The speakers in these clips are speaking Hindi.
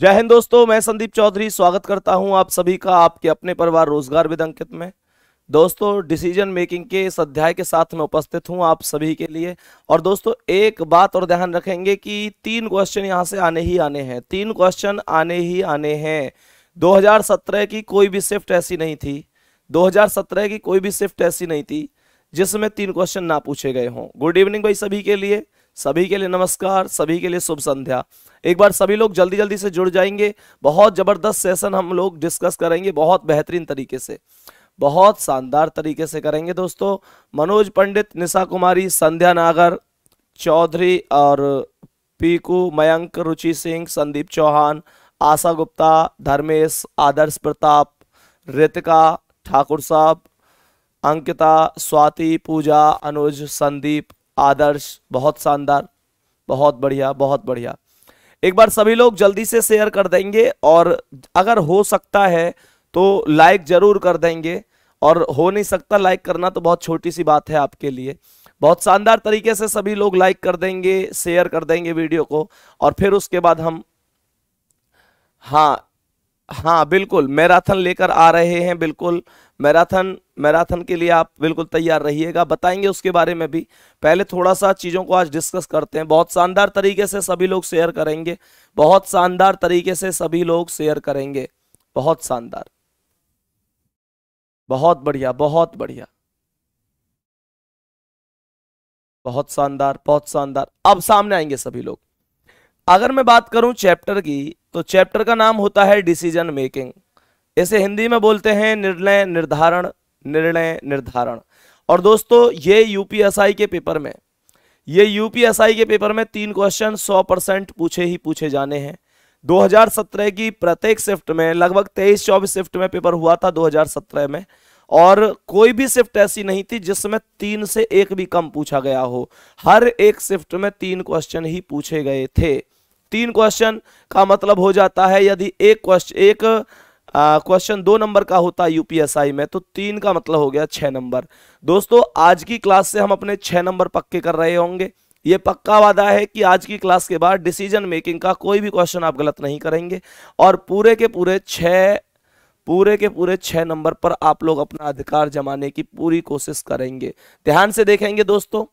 जय हिंद दोस्तों मैं संदीप चौधरी स्वागत करता हूं आप सभी का आपके अपने परिवार रोजगार विद अंकित में दोस्तों डिसीजन मेकिंग के इस अध्याय के साथ में उपस्थित हूं आप सभी के लिए और दोस्तों एक बात और ध्यान रखेंगे कि तीन क्वेश्चन यहां से आने ही आने हैं तीन क्वेश्चन आने ही आने हैं दो की कोई भी शिफ्ट ऐसी नहीं थी दो की कोई भी शिफ्ट ऐसी नहीं थी जिसमें तीन क्वेश्चन ना पूछे गए हों गुड इवनिंग भाई सभी के लिए सभी के लिए नमस्कार सभी के लिए शुभ संध्या एक बार सभी लोग जल्दी जल्दी से जुड़ जाएंगे बहुत ज़बरदस्त सेशन हम लोग डिस्कस करेंगे बहुत बेहतरीन तरीके से बहुत शानदार तरीके से करेंगे दोस्तों मनोज पंडित निशा कुमारी संध्या नागर चौधरी और पीकू मयंक रुचि सिंह संदीप चौहान आशा गुप्ता धर्मेश आदर्श प्रताप रितिका ठाकुर साहब अंकिता स्वाति पूजा अनुज संदीप आदर्श बहुत शानदार बहुत बढ़िया बहुत बढ़िया एक बार सभी लोग जल्दी से शेयर कर देंगे और अगर हो सकता है तो लाइक जरूर कर देंगे और हो नहीं सकता लाइक करना तो बहुत छोटी सी बात है आपके लिए बहुत शानदार तरीके से सभी लोग लाइक कर देंगे शेयर कर देंगे वीडियो को और फिर उसके बाद हम हाँ हाँ बिल्कुल मैराथन लेकर आ रहे हैं बिल्कुल मैराथन मैराथन के लिए आप बिल्कुल तैयार रहिएगा बताएंगे उसके बारे में भी पहले थोड़ा सा चीज़ों को आज डिस्कस करते हैं बहुत शानदार तरीके से सभी लोग शेयर करेंगे बहुत शानदार तरीके से सभी लोग शेयर करेंगे बहुत शानदार बहुत बढ़िया बहुत बढ़िया बहुत शानदार बहुत शानदार अब सामने आएंगे सभी लोग अगर मैं बात करूं चैप्टर की तो चैप्टर का नाम होता है डिसीजन मेकिंग इसे हिंदी में बोलते हैं निर्णय निर्धारण निर्णय निर्धारण और दोस्तों ये यूपीएसआई के पेपर में ये यूपीएसआई के पेपर में तीन क्वेश्चन 100 परसेंट पूछे ही पूछे जाने हैं 2017 की प्रत्येक शिफ्ट में लगभग 23 चौबीस शिफ्ट में पेपर हुआ था 2017 में और कोई भी शिफ्ट ऐसी नहीं थी जिसमें तीन से एक भी कम पूछा गया हो हर एक शिफ्ट में तीन क्वेश्चन ही पूछे गए थे तीन क्वेश्चन का मतलब हो जाता है यदि एक क्वेश्चन एक क्वेश्चन दो नंबर का होता है यूपीएसआई में तो तीन का मतलब हो गया छः नंबर दोस्तों आज की क्लास से हम अपने छः नंबर पक्के कर रहे होंगे ये पक्का वादा है कि आज की क्लास के बाद डिसीजन मेकिंग का कोई भी क्वेश्चन आप गलत नहीं करेंगे और पूरे के पूरे छः पूरे के पूरे छः नंबर पर आप लोग अपना अधिकार जमाने की पूरी कोशिश करेंगे ध्यान से देखेंगे दोस्तों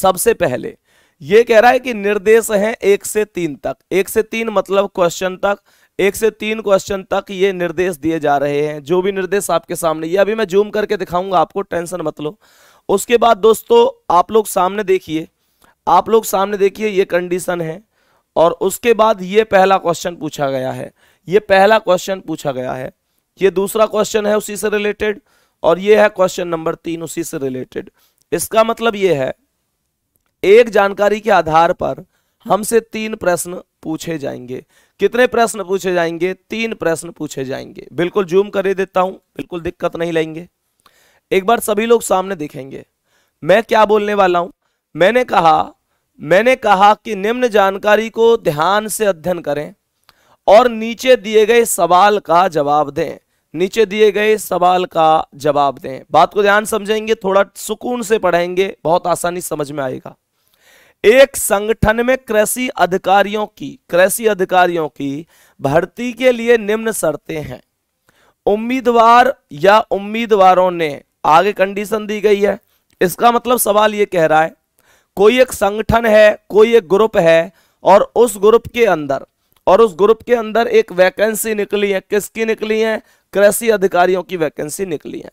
सबसे पहले ये कह रहा है कि निर्देश हैं एक से तीन तक एक से तीन मतलब क्वेश्चन तक एक से तीन क्वेश्चन तक ये निर्देश दिए जा रहे हैं जो भी निर्देश आपके सामने ये अभी मैं जूम करके दिखाऊंगा आपको टेंशन मत लो उसके बाद दोस्तों आप लोग सामने देखिए आप लोग सामने देखिए ये कंडीशन है और उसके बाद ये पहला क्वेश्चन पूछा गया है ये पहला क्वेश्चन पूछा गया है ये दूसरा क्वेश्चन है उसी से रिलेटेड और ये है क्वेश्चन नंबर तीन उसी से रिलेटेड इसका मतलब ये है एक जानकारी के आधार पर हमसे तीन प्रश्न पूछे जाएंगे कितने प्रश्न पूछे जाएंगे तीन प्रश्न पूछे जाएंगे बिल्कुल जूम कर देता हूं बिल्कुल दिक्कत नहीं लेंगे एक बार सभी लोग सामने देखेंगे मैं क्या बोलने वाला हूं मैंने कहा मैंने कहा कि निम्न जानकारी को ध्यान से अध्ययन करें और नीचे दिए गए सवाल का जवाब दें नीचे दिए गए सवाल का जवाब दें बात को ध्यान समझेंगे थोड़ा सुकून से पढ़ेंगे बहुत आसानी समझ में आएगा एक संगठन में कृषि अधिकारियों की कृषि अधिकारियों की भर्ती के लिए निम्न शर्तें हैं उम्मीदवार या उम्मीदवारों ने आगे कंडीशन दी गई है इसका मतलब सवाल ये कह रहा है कोई एक संगठन है कोई एक ग्रुप है और उस ग्रुप के अंदर और उस ग्रुप के अंदर एक वैकेंसी निकली है किसकी निकली है कृषि अधिकारियों की वैकेंसी निकली है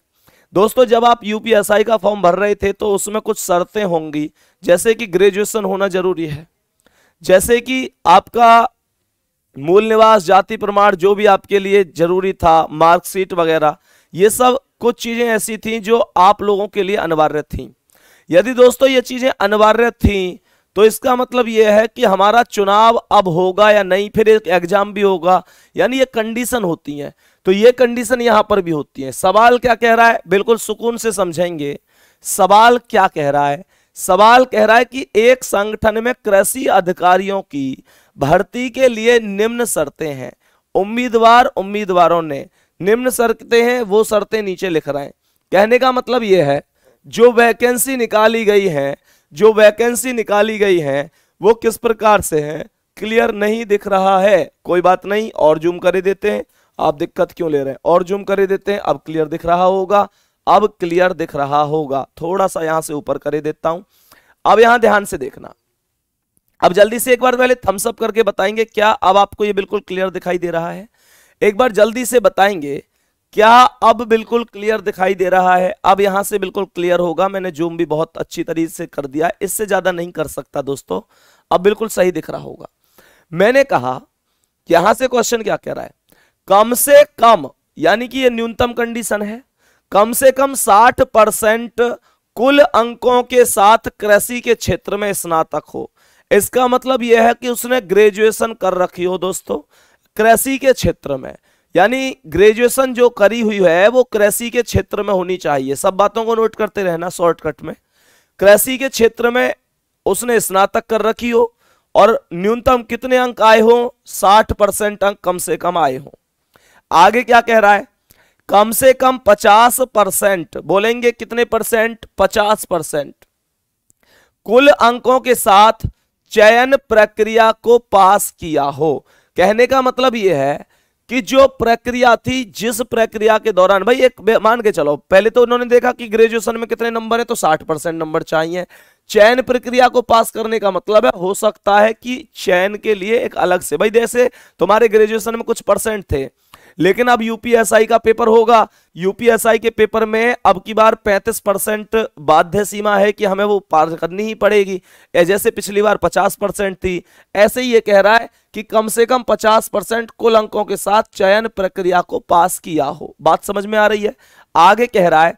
दोस्तों जब आप यूपीएसआई का फॉर्म भर रहे थे तो उसमें कुछ शर्तें होंगी जैसे कि ग्रेजुएशन होना जरूरी है जैसे कि आपका मूल निवास जाति प्रमाण जो भी आपके लिए जरूरी था मार्कशीट वगैरह ये सब कुछ चीज़ें ऐसी थी जो आप लोगों के लिए अनिवार्य थी यदि दोस्तों ये चीज़ें अनिवार्य थी तो इसका मतलब यह है कि हमारा चुनाव अब होगा या नहीं फिर एक एग्जाम भी होगा यानी ये कंडीशन होती है तो ये कंडीशन यहां पर भी होती है सवाल क्या कह रहा है बिल्कुल सुकून से समझेंगे सवाल क्या कह रहा है सवाल कह रहा है कि एक संगठन में कृषि अधिकारियों की भर्ती के लिए निम्न शर्तें हैं उम्मीदवार उम्मीदवारों ने निम्न शर्तें हैं वो शर्तें नीचे लिख रहे हैं कहने का मतलब ये है जो वैकेंसी निकाली गई है जो वैकेंसी निकाली गई है वो किस प्रकार से है क्लियर नहीं दिख रहा है कोई बात नहीं और जूम करे देते हैं आप दिक्कत क्यों ले रहे हैं और जूम कर देते हैं अब क्लियर दिख रहा होगा अब क्लियर दिख रहा होगा थोड़ा सा यहां से ऊपर करे देता हूं अब यहां ध्यान से देखना अब जल्दी से एक बार पहले थम्सअप करके बताएंगे क्या अब आपको ये बिल्कुल क्लियर दिखाई दे रहा है एक बार जल्दी से बताएंगे क्या अब बिल्कुल क्लियर दिखाई दे रहा है अब यहां से बिल्कुल क्लियर होगा मैंने जूम भी बहुत अच्छी तरीके से कर दिया इससे ज्यादा नहीं कर सकता दोस्तों अब बिल्कुल सही दिख रहा होगा मैंने कहा यहां से क्वेश्चन क्या कह रहा है कम से कम यानी कि यह न्यूनतम कंडीशन है कम से कम 60 परसेंट कुल अंकों के साथ कृषि के क्षेत्र में स्नातक हो इसका मतलब यह है कि उसने ग्रेजुएशन कर रखी हो दोस्तों कृषि के क्षेत्र में यानी ग्रेजुएशन जो करी हुई है वो कृषि के क्षेत्र में होनी चाहिए सब बातों को नोट करते रहना शॉर्टकट में कृषि के क्षेत्र में उसने स्नातक कर रखी हो और न्यूनतम कितने अंक आए हो साठ परसेंट अंक कम से कम आए हों आगे क्या कह रहा है कम से कम पचास परसेंट बोलेंगे कितने परसेंट पचास परसेंट कुल अंकों के साथ चयन प्रक्रिया को पास किया हो कहने का मतलब यह है कि जो प्रक्रिया थी जिस प्रक्रिया के दौरान भाई एक मान के चलो पहले तो उन्होंने देखा कि ग्रेजुएशन में कितने नंबर है तो 60 परसेंट नंबर चाहिए चयन प्रक्रिया को पास करने का मतलब है हो सकता है कि चयन के लिए एक अलग से भाई जैसे तुम्हारे ग्रेजुएशन में कुछ परसेंट थे लेकिन अब यूपीएसआई का पेपर होगा यूपीएसआई के पेपर में अब की बार 35 परसेंट बाध्य सीमा है कि हमें वो पार करनी ही पड़ेगी जैसे पिछली बार 50 परसेंट थी ऐसे ही ये कह रहा है कि कम से कम 50 परसेंट कुल अंकों के साथ चयन प्रक्रिया को पास किया हो बात समझ में आ रही है आगे कह रहा है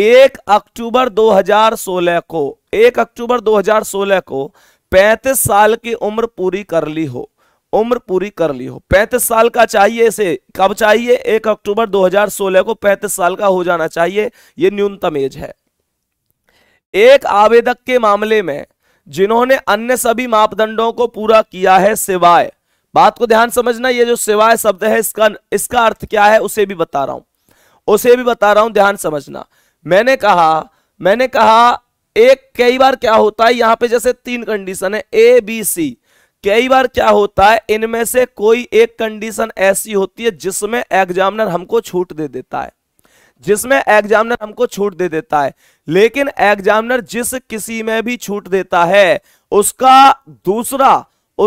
एक अक्टूबर 2016 को एक अक्टूबर 2016 को 35 साल की उम्र पूरी कर ली हो उम्र पूरी कर ली हो पैंतीस साल का चाहिए इसे कब चाहिए एक अक्टूबर 2016 को पैंतीस साल का हो जाना चाहिए ये न्यूनतम एज है एक आवेदक के मामले में जिन्होंने अन्य सभी मापदंडों को पूरा किया है सिवाय बात को ध्यान समझना ये जो सिवाय शब्द है इसका इसका अर्थ क्या है उसे भी बता रहा हूं उसे भी बता रहा हूं ध्यान समझना मैंने कहा मैंने कहा एक कई बार क्या होता है यहां पे जैसे तीन कंडीशन है ए बी सी कई बार क्या होता है इनमें से कोई एक कंडीशन ऐसी होती है जिसमें एग्जामिनर हमको छूट दे देता है जिसमें एग्जामिनर हमको छूट दे देता है लेकिन एग्जामिनर जिस किसी में भी छूट देता है उसका दूसरा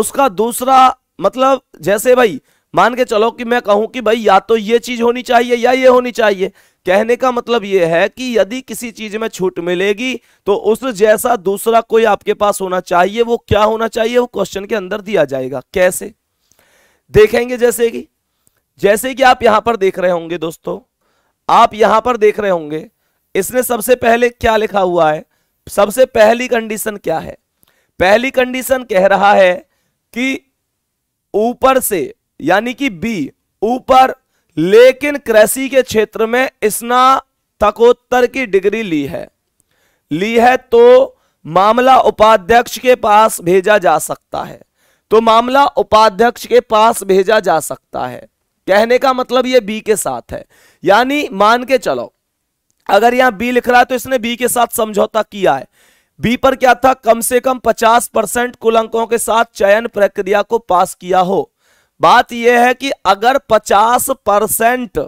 उसका दूसरा मतलब जैसे भाई मान के चलो कि मैं कहूं कि भाई या तो ये चीज होनी चाहिए या ये होनी चाहिए कहने का मतलब ये है कि यदि किसी चीज में छूट मिलेगी तो उस जैसा दूसरा कोई आपके पास होना चाहिए वो क्या होना चाहिए वो क्वेश्चन के अंदर दिया जाएगा कैसे देखेंगे जैसे कि जैसे कि आप यहां पर देख रहे होंगे दोस्तों आप यहां पर देख रहे होंगे इसने सबसे पहले क्या लिखा हुआ है सबसे पहली कंडीशन क्या है पहली कंडीशन कह रहा है कि ऊपर से यानी कि बी ऊपर लेकिन कृषि के क्षेत्र में तकोत्तर की डिग्री ली है ली है तो मामला उपाध्यक्ष के पास भेजा जा सकता है तो मामला उपाध्यक्ष के पास भेजा जा सकता है कहने का मतलब ये बी के साथ है यानी मान के चलो अगर यहां बी लिख रहा है तो इसने बी के साथ समझौता किया है बी पर क्या था कम से कम 50 परसेंट कुल अंकों के साथ चयन प्रक्रिया को पास किया हो बात यह है कि अगर 50 परसेंट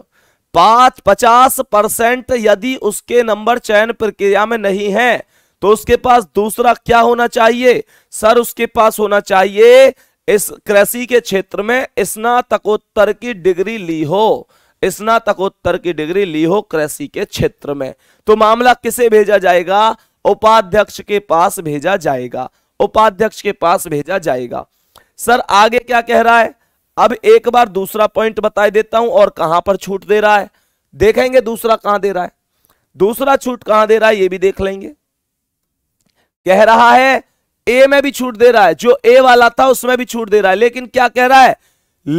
पांच पचास परसेंट यदि उसके नंबर चयन प्रक्रिया में नहीं है तो उसके पास दूसरा क्या होना चाहिए सर उसके पास होना चाहिए इस कृषि के क्षेत्र में स्नातकोत्तर की डिग्री ली हो स्नातकोत्तर की डिग्री ली हो कृषि के क्षेत्र में तो मामला किसे भेजा जाएगा उपाध्यक्ष के पास भेजा जाएगा उपाध्यक्ष के पास भेजा जाएगा सर आगे क्या कह रहा है अब एक बार दूसरा पॉइंट बता देता हूं और कहां पर छूट दे रहा है देखेंगे दूसरा कहां दे रहा है दूसरा छूट कहां दे रहा है ये भी देख लेंगे कह रहा है ए में भी छूट दे रहा है जो ए वाला था उसमें भी छूट दे रहा है लेकिन क्या कह रहा है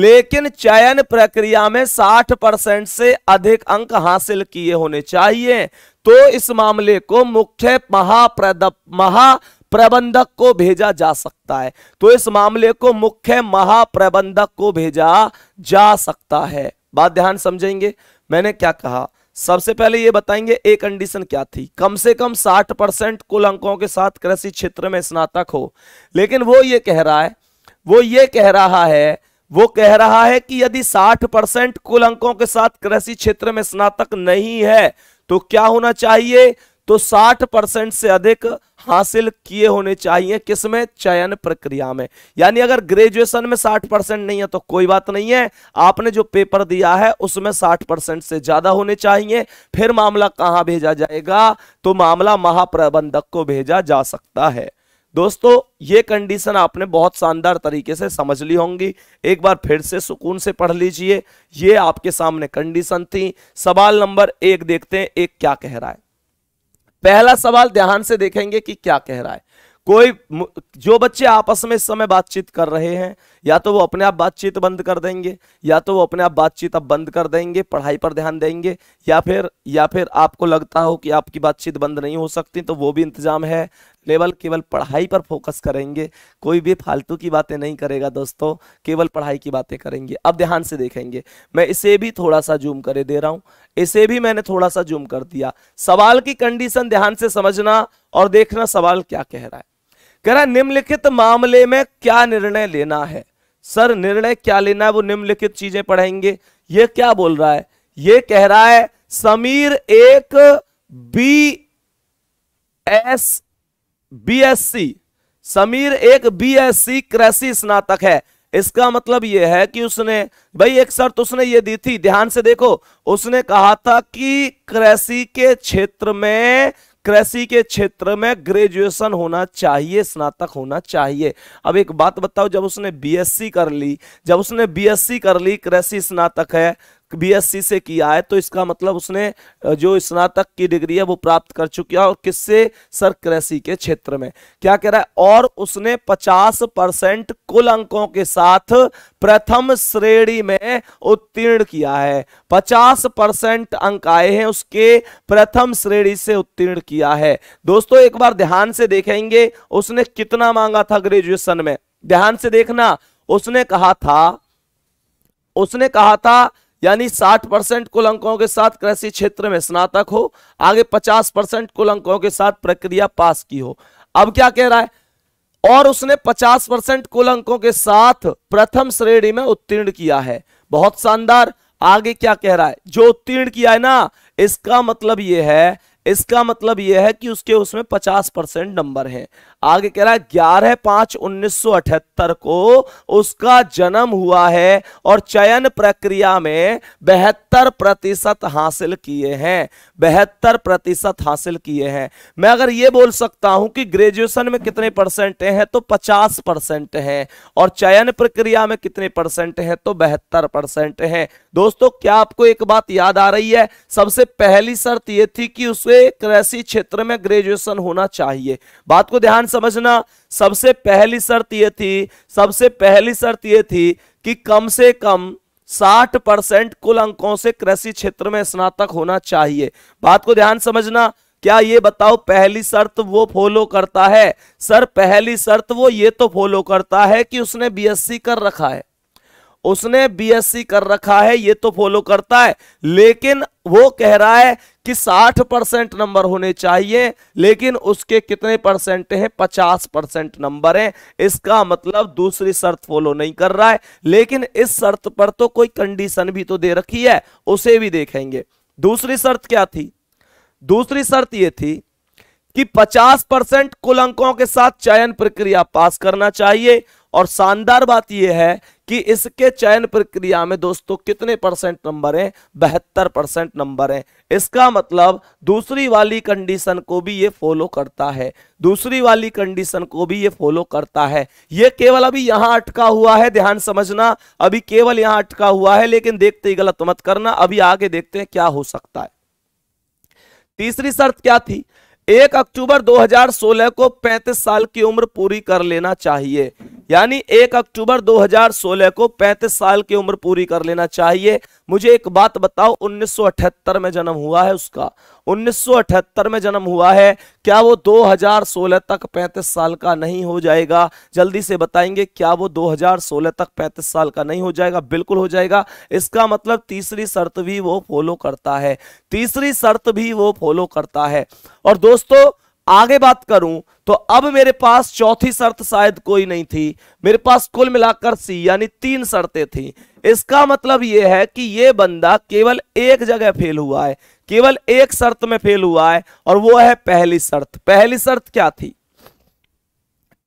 लेकिन चयन प्रक्रिया में 60 परसेंट से अधिक अंक हासिल किए होने चाहिए तो इस मामले को मुख्य महाप्रद महा प्रबंधक को भेजा जा सकता है तो इस मामले को मुख्य महाप्रबंधक को भेजा जा सकता है बात ध्यान समझेंगे मैंने क्या कहा सबसे पहले ये बताएंगे एक कंडीशन क्या थी कम से कम 60 परसेंट कुल अंकों के साथ कृषि क्षेत्र में स्नातक हो लेकिन वो ये कह रहा है वो ये कह रहा है वो कह रहा है कि यदि 60 परसेंट कुल अंकों के साथ कृषि क्षेत्र में स्नातक नहीं है तो क्या होना चाहिए तो 60 परसेंट से अधिक हासिल किए होने चाहिए किसमें चयन प्रक्रिया में यानी अगर ग्रेजुएशन में 60 परसेंट नहीं है तो कोई बात नहीं है आपने जो पेपर दिया है उसमें 60 परसेंट से ज्यादा होने चाहिए फिर मामला कहां भेजा जाएगा तो मामला महाप्रबंधक को भेजा जा सकता है दोस्तों ये कंडीशन आपने बहुत शानदार तरीके से समझ ली होंगी एक बार फिर से सुकून से पढ़ लीजिए ये आपके सामने कंडीशन थी सवाल नंबर एक देखते हैं एक क्या कह रहा है पहला सवाल ध्यान से देखेंगे कि क्या कह रहा है कोई जो बच्चे आपस में इस समय बातचीत कर रहे हैं या तो वो अपने आप बातचीत बंद कर देंगे या तो वो अपने आप बातचीत अब बंद कर देंगे पढ़ाई पर ध्यान देंगे या फिर या फिर आपको लगता हो कि आपकी बातचीत बंद नहीं हो सकती तो वो भी इंतजाम है लेवल केवल पढ़ाई पर फोकस करेंगे कोई भी फालतू की बातें नहीं करेगा दोस्तों केवल पढ़ाई की बातें करेंगे अब ध्यान से देखेंगे मैं इसे भी थोड़ा सा जूम करे दे रहा हूँ इसे भी मैंने थोड़ा सा जूम कर दिया सवाल की कंडीशन ध्यान से समझना और देखना सवाल क्या कह रहा है कह रहा है निम्नलिखित मामले में क्या निर्णय लेना है सर निर्णय क्या लेना है वो निम्नलिखित चीजें पढ़ेंगे ये क्या बोल रहा है ये कह रहा है समीर एक B S B S C Sameer एक बी एस सी कृषि स्नातक है इसका मतलब यह है कि उसने भाई एक शर्त उसने ये दी थी ध्यान से देखो उसने कहा था कि कृषि के क्षेत्र में कृषि के क्षेत्र में ग्रेजुएशन होना चाहिए स्नातक होना चाहिए अब एक बात बताओ जब उसने बीएससी कर ली जब उसने बीएससी कर ली कृषि स्नातक है बीएससी से किया है तो इसका मतलब उसने जो स्नातक की डिग्री है वो प्राप्त कर चुकी है और किससे सर कृषि के क्षेत्र में क्या कह रहा है और उसने 50 परसेंट कुल अंकों के साथ प्रथम श्रेणी में उत्तीर्ण किया है 50 परसेंट अंक आए हैं उसके प्रथम श्रेणी से उत्तीर्ण किया है दोस्तों एक बार ध्यान से देखेंगे उसने कितना मांगा था ग्रेजुएशन में ध्यान से देखना उसने कहा था उसने कहा था यानी 60 परसेंट कुल अंकों के साथ कृषि क्षेत्र में स्नातक हो आगे 50 परसेंट कुल अंकों के साथ प्रक्रिया पास की हो अब क्या कह रहा है और उसने 50 परसेंट कुल अंकों के साथ प्रथम श्रेणी में उत्तीर्ण किया है बहुत शानदार आगे क्या कह रहा है जो उत्तीर्ण किया है ना इसका मतलब यह है इसका मतलब यह है कि उसके उसमें पचास परसेंट नंबर है आगे कह रहा है ग्यारह पांच उन्नीस को उसका जन्म हुआ है और चयन प्रक्रिया में बेहतर प्रतिशत हासिल किए हैं बेहतर प्रतिशत हासिल किए हैं मैं अगर ये बोल सकता हूं कि ग्रेजुएशन में कितने परसेंट हैं तो पचास परसेंट है और चयन प्रक्रिया में कितने परसेंट हैं तो बेहतर परसेंट है दोस्तों क्या आपको एक बात याद आ रही है सबसे पहली शर्त यह थी कि उसे से कृषि क्षेत्र में ग्रेजुएशन होना चाहिए बात को ध्यान समझना सबसे पहली शर्त यह थी सबसे पहली शर्त यह थी कि कम से कम 60 परसेंट कुल अंकों से कृषि क्षेत्र में स्नातक होना चाहिए बात को ध्यान समझना क्या ये बताओ पहली शर्त वो फॉलो करता है सर पहली शर्त वो ये तो फॉलो करता है कि उसने बीएससी कर रखा है उसने बीएससी कर रखा है ये तो फॉलो करता है लेकिन वो कह रहा है कि 60 परसेंट नंबर होने चाहिए लेकिन उसके कितने परसेंट हैं 50 परसेंट नंबर हैं इसका मतलब दूसरी शर्त फॉलो नहीं कर रहा है लेकिन इस शर्त पर तो कोई कंडीशन भी तो दे रखी है उसे भी देखेंगे दूसरी शर्त क्या थी दूसरी शर्त यह थी कि 50 परसेंट कुल अंकों के साथ चयन प्रक्रिया पास करना चाहिए और शानदार बात यह है कि इसके चयन प्रक्रिया में दोस्तों कितने परसेंट नंबर हैं बहत्तर परसेंट नंबर हैं इसका मतलब दूसरी वाली कंडीशन को भी ये फॉलो करता है दूसरी वाली कंडीशन को भी ये फॉलो करता है ये केवल अभी यहां अटका हुआ है ध्यान समझना अभी केवल यहां अटका हुआ है लेकिन देखते ही गलत मत करना अभी आगे देखते हैं क्या हो सकता है तीसरी शर्त क्या थी एक अक्टूबर 2016 को 35 साल की उम्र पूरी कर लेना चाहिए यानी एक अक्टूबर 2016 को 35 साल की उम्र पूरी कर लेना चाहिए मुझे एक बात बताओ 1978 में जन्म हुआ है उसका 1978 में जन्म हुआ है क्या वो 2016 तक 35 साल का नहीं हो जाएगा जल्दी से बताएंगे क्या वो 2016 तक 35 साल का नहीं हो जाएगा बिल्कुल हो जाएगा इसका मतलब तीसरी शर्त भी वो फॉलो करता है तीसरी शर्त भी वो फॉलो करता है और दोस्तों आगे बात करूं तो अब मेरे पास चौथी शर्त शायद कोई नहीं थी मेरे पास कुल मिलाकर सी यानी तीन शर्तें थी इसका मतलब यह है कि यह बंदा केवल एक जगह फेल हुआ है केवल एक शर्त में फेल हुआ है और वो है पहली शर्त पहली शर्त क्या थी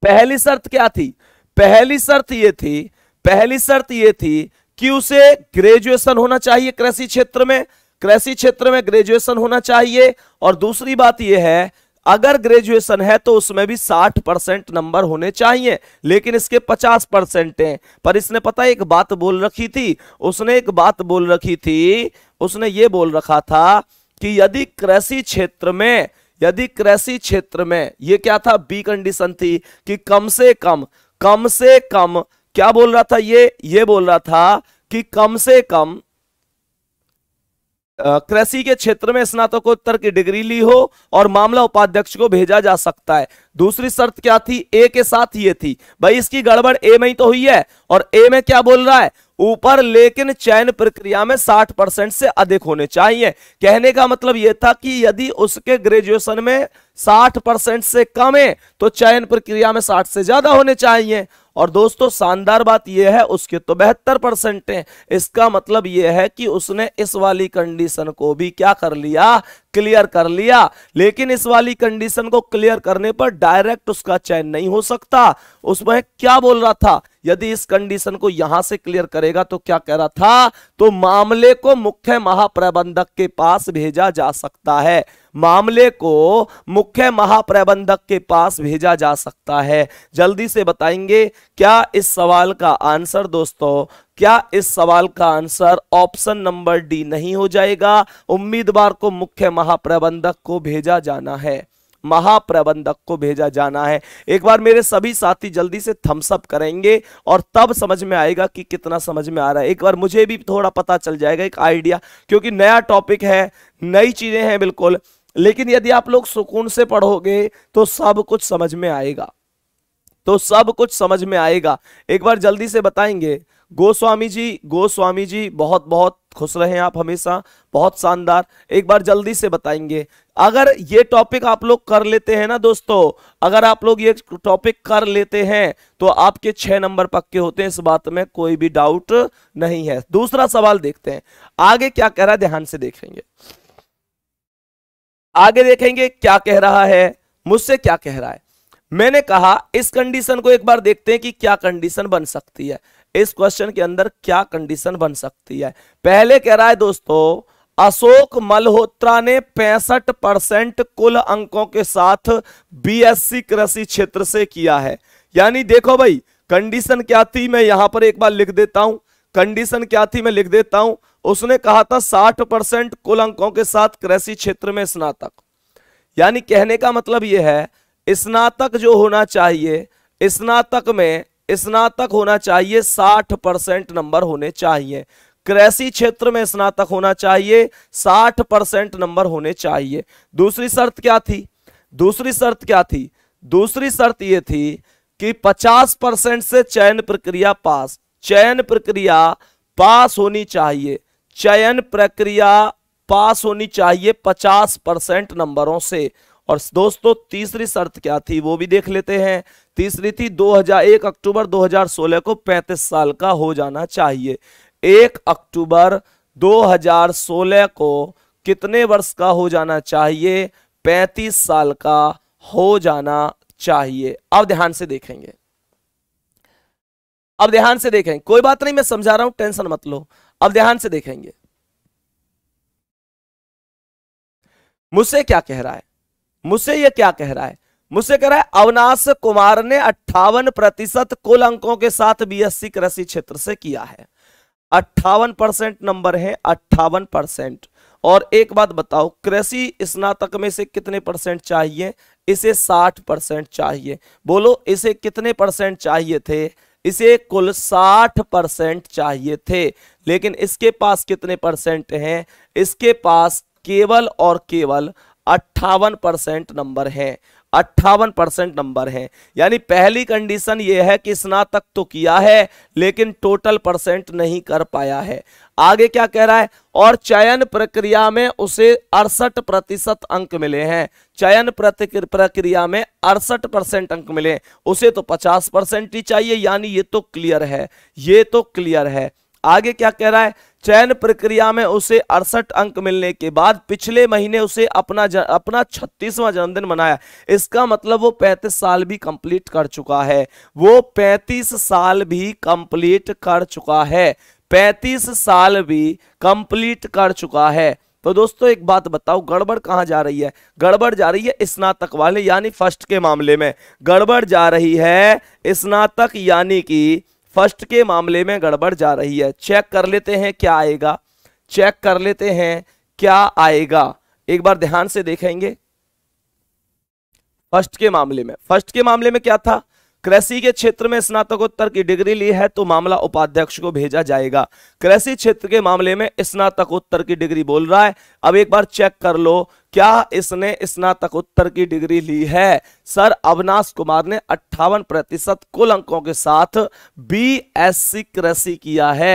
पहली शर्त क्या थी पहली शर्त ये थी पहली शर्त ये थी कि उसे ग्रेजुएशन होना चाहिए कृषि क्षेत्र में कृषि क्षेत्र में ग्रेजुएशन होना चाहिए और दूसरी बात यह है अगर ग्रेजुएशन है तो उसमें भी 60 परसेंट नंबर होने चाहिए लेकिन इसके 50 परसेंट है पर इसने पता एक बात बोल रखी थी उसने एक बात बोल रखी थी उसने ये बोल रखा था कि यदि कृषि क्षेत्र में यदि कृषि क्षेत्र में ये क्या था बी कंडीशन थी कि कम से कम कम से कम क्या बोल रहा था ये ये बोल रहा था कि कम से कम कृषि के क्षेत्र में स्नातकोत्तर की डिग्री ली हो और मामला उपाध्यक्ष को भेजा जा सकता है दूसरी शर्त क्या थी ए के साथ ये थी भाई इसकी गड़बड़ ए में ही तो हुई है और ए में क्या बोल रहा है ऊपर लेकिन चयन प्रक्रिया में 60 परसेंट से अधिक होने चाहिए कहने का मतलब यह था कि यदि उसके ग्रेजुएशन में 60 परसेंट से कम है तो चयन प्रक्रिया में 60 से ज्यादा होने चाहिए और दोस्तों शानदार बात यह है उसके तो बेहतर परसेंट है इसका मतलब यह है कि उसने इस वाली कंडीशन को भी क्या कर लिया क्लियर कर लिया लेकिन इस वाली कंडीशन को क्लियर करने पर डायरेक्ट उसका चयन नहीं हो सकता उसमें क्या बोल रहा था यदि इस कंडीशन को यहां से क्लियर करेगा तो क्या कह रहा था तो मामले को मुख्य महाप्रबंधक के पास भेजा जा सकता है मामले को मुख्य महाप्रबंधक के पास भेजा जा सकता है जल्दी से बताएंगे क्या इस सवाल का आंसर दोस्तों क्या इस सवाल का आंसर ऑप्शन नंबर डी नहीं हो जाएगा उम्मीदवार को मुख्य महाप्रबंधक को भेजा जाना है महाप्रबंधक को भेजा जाना है एक बार मेरे सभी साथी जल्दी से थम्सअप करेंगे और तब समझ में आएगा कि कितना समझ में आ रहा है एक बार मुझे भी थोड़ा पता चल जाएगा एक आइडिया क्योंकि नया टॉपिक है नई चीजें हैं बिल्कुल लेकिन यदि आप लोग सुकून से पढ़ोगे तो सब कुछ समझ में आएगा तो सब कुछ समझ में आएगा एक बार जल्दी से बताएंगे गोस्वामी जी गोस्वामी जी बहुत बहुत खुश रहे आप हमेशा बहुत शानदार एक बार जल्दी से बताएंगे अगर ये टॉपिक आप लोग कर लेते हैं ना दोस्तों अगर आप लोग ये टॉपिक कर लेते हैं तो आपके छह नंबर पक्के होते हैं इस बात में कोई भी डाउट नहीं है दूसरा सवाल देखते हैं आगे क्या कह रहा है ध्यान से देखेंगे आगे देखेंगे क्या कह रहा है मुझसे क्या कह रहा है मैंने कहा इस कंडीशन को एक बार देखते हैं कि क्या कंडीशन बन सकती है इस क्वेश्चन के अंदर क्या कंडीशन बन सकती है पहले कह रहा है दोस्तों अशोक मल्होत्रा ने पैंसठ परसेंट कुल अंकों के साथ बीएससी कृषि क्षेत्र से किया है यानी देखो भाई कंडीशन क्या थी मैं यहां पर एक बार लिख देता हूं कंडीशन क्या थी मैं लिख देता हूं उसने कहा था साठ परसेंट कुल अंकों के साथ कृषि क्षेत्र में स्नातक यानी कहने का मतलब यह है स्नातक जो होना चाहिए स्नातक में स्नातक होना चाहिए साठ परसेंट नंबर होने चाहिए कृषि क्षेत्र में स्नातक होना चाहिए 60 परसेंट नंबर होने चाहिए दूसरी शर्त क्या थी दूसरी शर्त क्या थी दूसरी शर्त यह थी कि 50 परसेंट से चयन प्रक्रिया पास चयन प्रक्रिया पास होनी चाहिए चयन प्रक्रिया पास होनी चाहिए 50 परसेंट नंबरों से और दोस्तों तीसरी शर्त क्या थी वो भी देख लेते हैं तीसरी थी 2001 अक्टूबर 2016 को 35 साल का हो जाना चाहिए एक अक्टूबर 2016 को कितने वर्ष का हो जाना चाहिए 35 साल का हो जाना चाहिए अब ध्यान से देखेंगे अब ध्यान से देखेंगे कोई बात नहीं मैं समझा रहा हूं टेंशन मत लो अब ध्यान से देखेंगे मुझसे क्या कह रहा है मुझसे ये क्या कह रहा है मुझसे कह रहा है अवनाश कुमार ने अट्ठावन प्रतिशत कुल अंकों के साथ बीएससी कृषि क्षेत्र से किया है अट्ठावन परसेंट नंबर है अट्ठावन परसेंट और एक बात बताओ कृषि स्नातक में से कितने परसेंट चाहिए इसे साठ परसेंट चाहिए बोलो इसे कितने परसेंट चाहिए थे इसे कुल साठ परसेंट चाहिए थे लेकिन इसके पास कितने परसेंट हैं इसके पास केवल और केवल अट्ठावन परसेंट नंबर है अट्ठावन परसेंट नंबर हैं यानी पहली कंडीशन यह है कि स्नातक तो किया है लेकिन टोटल परसेंट नहीं कर पाया है आगे क्या कह रहा है और चयन प्रक्रिया में उसे अड़सठ प्रतिशत अंक मिले हैं चयन प्रक्रिया में अड़सठ परसेंट अंक मिले उसे तो पचास परसेंट ही चाहिए यानी ये तो क्लियर है ये तो क्लियर है आगे क्या कह रहा है चयन प्रक्रिया में उसे अड़सठ अंक मिलने के बाद पिछले महीने उसे अपना जन, अपना छत्तीसवां जन्मदिन मनाया इसका मतलब वो पैंतीस साल भी कंप्लीट कर चुका है वो पैंतीस साल भी कंप्लीट कर चुका है पैंतीस साल भी कंप्लीट कर चुका है तो दोस्तों एक बात बताओ गड़बड़ कहाँ जा रही है गड़बड़ जा रही है स्नातक वाले यानी फर्स्ट के मामले में गड़बड़ जा रही है स्नातक यानी कि फर्स्ट के मामले में गड़बड़ जा रही है चेक कर लेते हैं क्या आएगा चेक कर लेते हैं क्या आएगा एक बार ध्यान से देखेंगे फर्स्ट के मामले में फर्स्ट के मामले में क्या था कृषि के क्षेत्र में स्नातकोत्तर की डिग्री ली है तो मामला उपाध्यक्ष को भेजा जाएगा कृषि क्षेत्र के मामले में स्नातकोत्तर की डिग्री बोल रहा है अब एक बार चेक कर लो क्या इसने स्नातकोत्तर की डिग्री ली है सर अविनाश कुमार ने अट्ठावन प्रतिशत कुल अंकों के साथ बीएससी कृषि किया है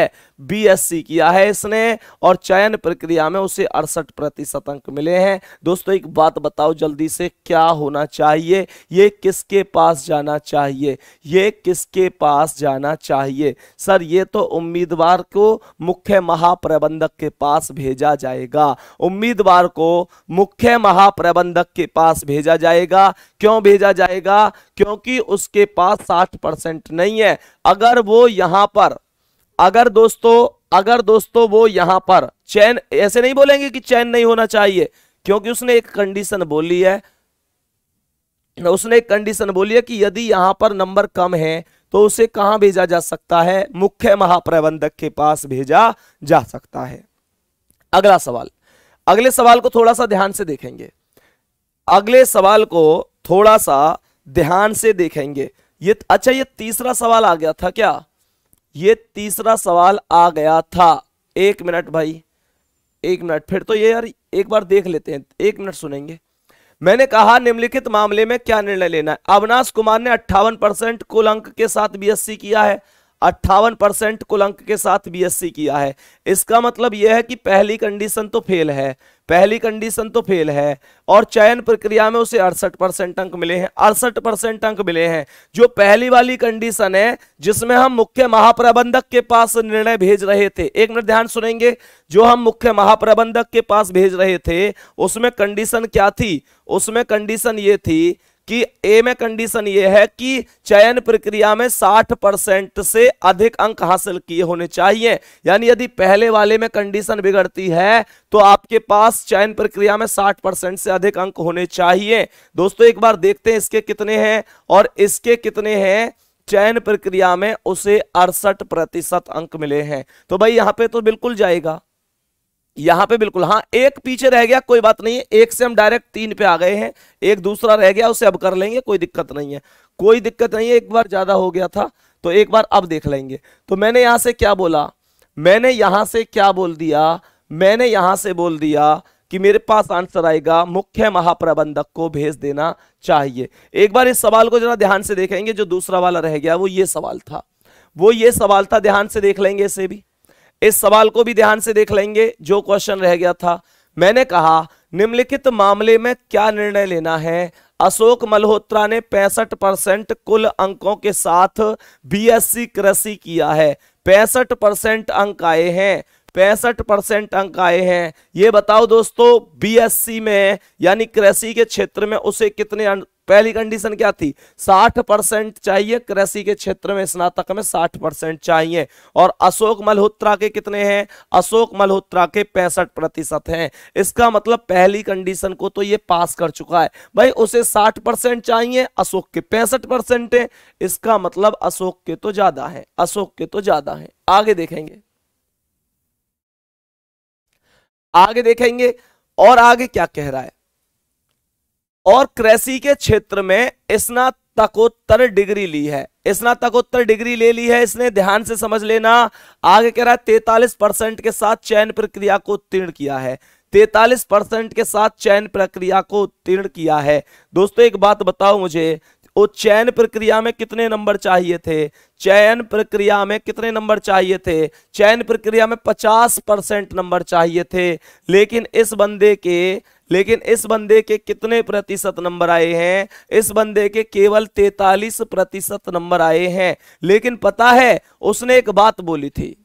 बीएससी किया है इसने और चयन प्रक्रिया में उसे अड़सठ प्रतिशत अंक मिले हैं दोस्तों एक बात बताओ जल्दी से क्या होना चाहिए ये किसके पास जाना चाहिए ये किसके पास जाना चाहिए सर ये तो उम्मीदवार को मुख्य महाप्रबंधक के पास भेजा जाएगा उम्मीदवार को मुख्य मुख्य महाप्रबंधक के पास भेजा जाएगा क्यों भेजा जाएगा क्योंकि उसके पास साठ परसेंट नहीं है अगर वो यहां पर अगर दोस्तों अगर दोस्तों वो यहां पर चैन ऐसे नहीं बोलेंगे कि चैन नहीं होना चाहिए क्योंकि उसने एक कंडीशन बोली है उसने एक कंडीशन बोली है कि यदि यहां पर नंबर कम है तो उसे कहां भेजा जा सकता है मुख्य महाप्रबंधक के पास भेजा जा सकता है अगला सवाल अगले सवाल को थोड़ा सा ध्यान से देखेंगे अगले सवाल को थोड़ा सा ध्यान से देखेंगे ये अच्छा ये तीसरा सवाल आ गया था क्या ये तीसरा सवाल आ गया था एक मिनट भाई एक मिनट फिर तो ये यार एक बार देख लेते हैं एक मिनट सुनेंगे मैंने कहा निम्नलिखित मामले में क्या निर्णय लेना है अविनाश कुमार ने अट्ठावन परसेंट कुल अंक के साथ बीएससी किया है अट्ठावन परसेंट कुल अंक के साथ बीएससी किया है इसका मतलब यह है कि पहली कंडीशन तो फेल है पहली कंडीशन तो फेल है और चयन प्रक्रिया में उसे अड़सठ परसेंट अंक मिले हैं अड़सठ परसेंट अंक मिले हैं जो पहली वाली कंडीशन है जिसमें हम मुख्य महाप्रबंधक के पास निर्णय भेज रहे थे एक मिनट ध्यान सुनेंगे जो हम मुख्य महाप्रबंधक के पास भेज रहे थे उसमें कंडीशन क्या थी उसमें कंडीशन ये थी कि ए में कंडीशन यह है कि चयन प्रक्रिया में 60 परसेंट से अधिक अंक हासिल किए होने चाहिए यानी यदि पहले वाले में कंडीशन बिगड़ती है तो आपके पास चयन प्रक्रिया में 60 परसेंट से अधिक अंक होने चाहिए दोस्तों एक बार देखते हैं इसके कितने हैं और इसके कितने हैं चयन प्रक्रिया में उसे अड़सठ प्रतिशत अंक मिले हैं तो भाई यहाँ पे तो बिल्कुल जाएगा यहां पे बिल्कुल हाँ एक पीछे रह गया कोई बात नहीं है एक से हम डायरेक्ट तीन पे आ गए हैं एक दूसरा रह गया उसे अब कर लेंगे कोई दिक्कत नहीं है कोई दिक्कत नहीं है एक बार ज्यादा हो गया था तो एक बार अब देख लेंगे तो मैंने यहां से क्या बोला मैंने यहां से क्या बोल दिया मैंने यहां से बोल दिया कि मेरे पास आंसर आएगा मुख्य महाप्रबंधक को भेज देना चाहिए एक बार इस सवाल को जरा ध्यान से देखेंगे जो दूसरा वाला रह गया वो ये सवाल था वो ये सवाल था ध्यान से देख लेंगे इसे भी इस सवाल को भी ध्यान से देख लेंगे जो क्वेश्चन रह गया था मैंने कहा निम्नलिखित मामले में क्या निर्णय लेना है अशोक मल्होत्रा ने पैंसठ परसेंट कुल अंकों के साथ बीएससी कृषि किया है पैंसठ परसेंट अंक आए हैं पैंसठ परसेंट अंक आए हैं ये बताओ दोस्तों बीएससी में यानी कृषि के क्षेत्र में उसे कितने पहली कंडीशन क्या थी 60 परसेंट चाहिए कृषि के क्षेत्र में स्नातक में 60 परसेंट चाहिए और अशोक मल्होत्रा के कितने हैं अशोक मल्होत्रा के पैंसठ प्रतिशत है इसका मतलब पहली कंडीशन को तो ये पास कर चुका है भाई उसे 60 परसेंट चाहिए अशोक के पैंसठ परसेंट है इसका मतलब अशोक के तो ज्यादा है अशोक के तो ज्यादा है आगे देखेंगे आगे देखेंगे और आगे क्या कह रहा है और कृषि के क्षेत्र में स्नातकोत्तर डिग्री ली है स्नातकोत्तर डिग्री ले ली है इसने ध्यान से समझ लेना आगे कह रहा है तैतालीस परसेंट के साथ चयन प्रक्रिया को उत्तीर्ण किया है तैतालीस परसेंट के साथ चयन प्रक्रिया को उत्तीर्ण किया है दोस्तों एक बात बताओ मुझे वो चयन प्रक्रिया में कितने नंबर चाहिए थे चयन प्रक्रिया में कितने नंबर चाहिए थे चयन प्रक्रिया में 50 परसेंट नंबर चाहिए थे लेकिन इस बंदे के लेकिन इस बंदे के कितने प्रतिशत नंबर आए हैं इस बंदे के केवल 43 प्रतिशत नंबर आए हैं लेकिन पता है उसने एक बात बोली थी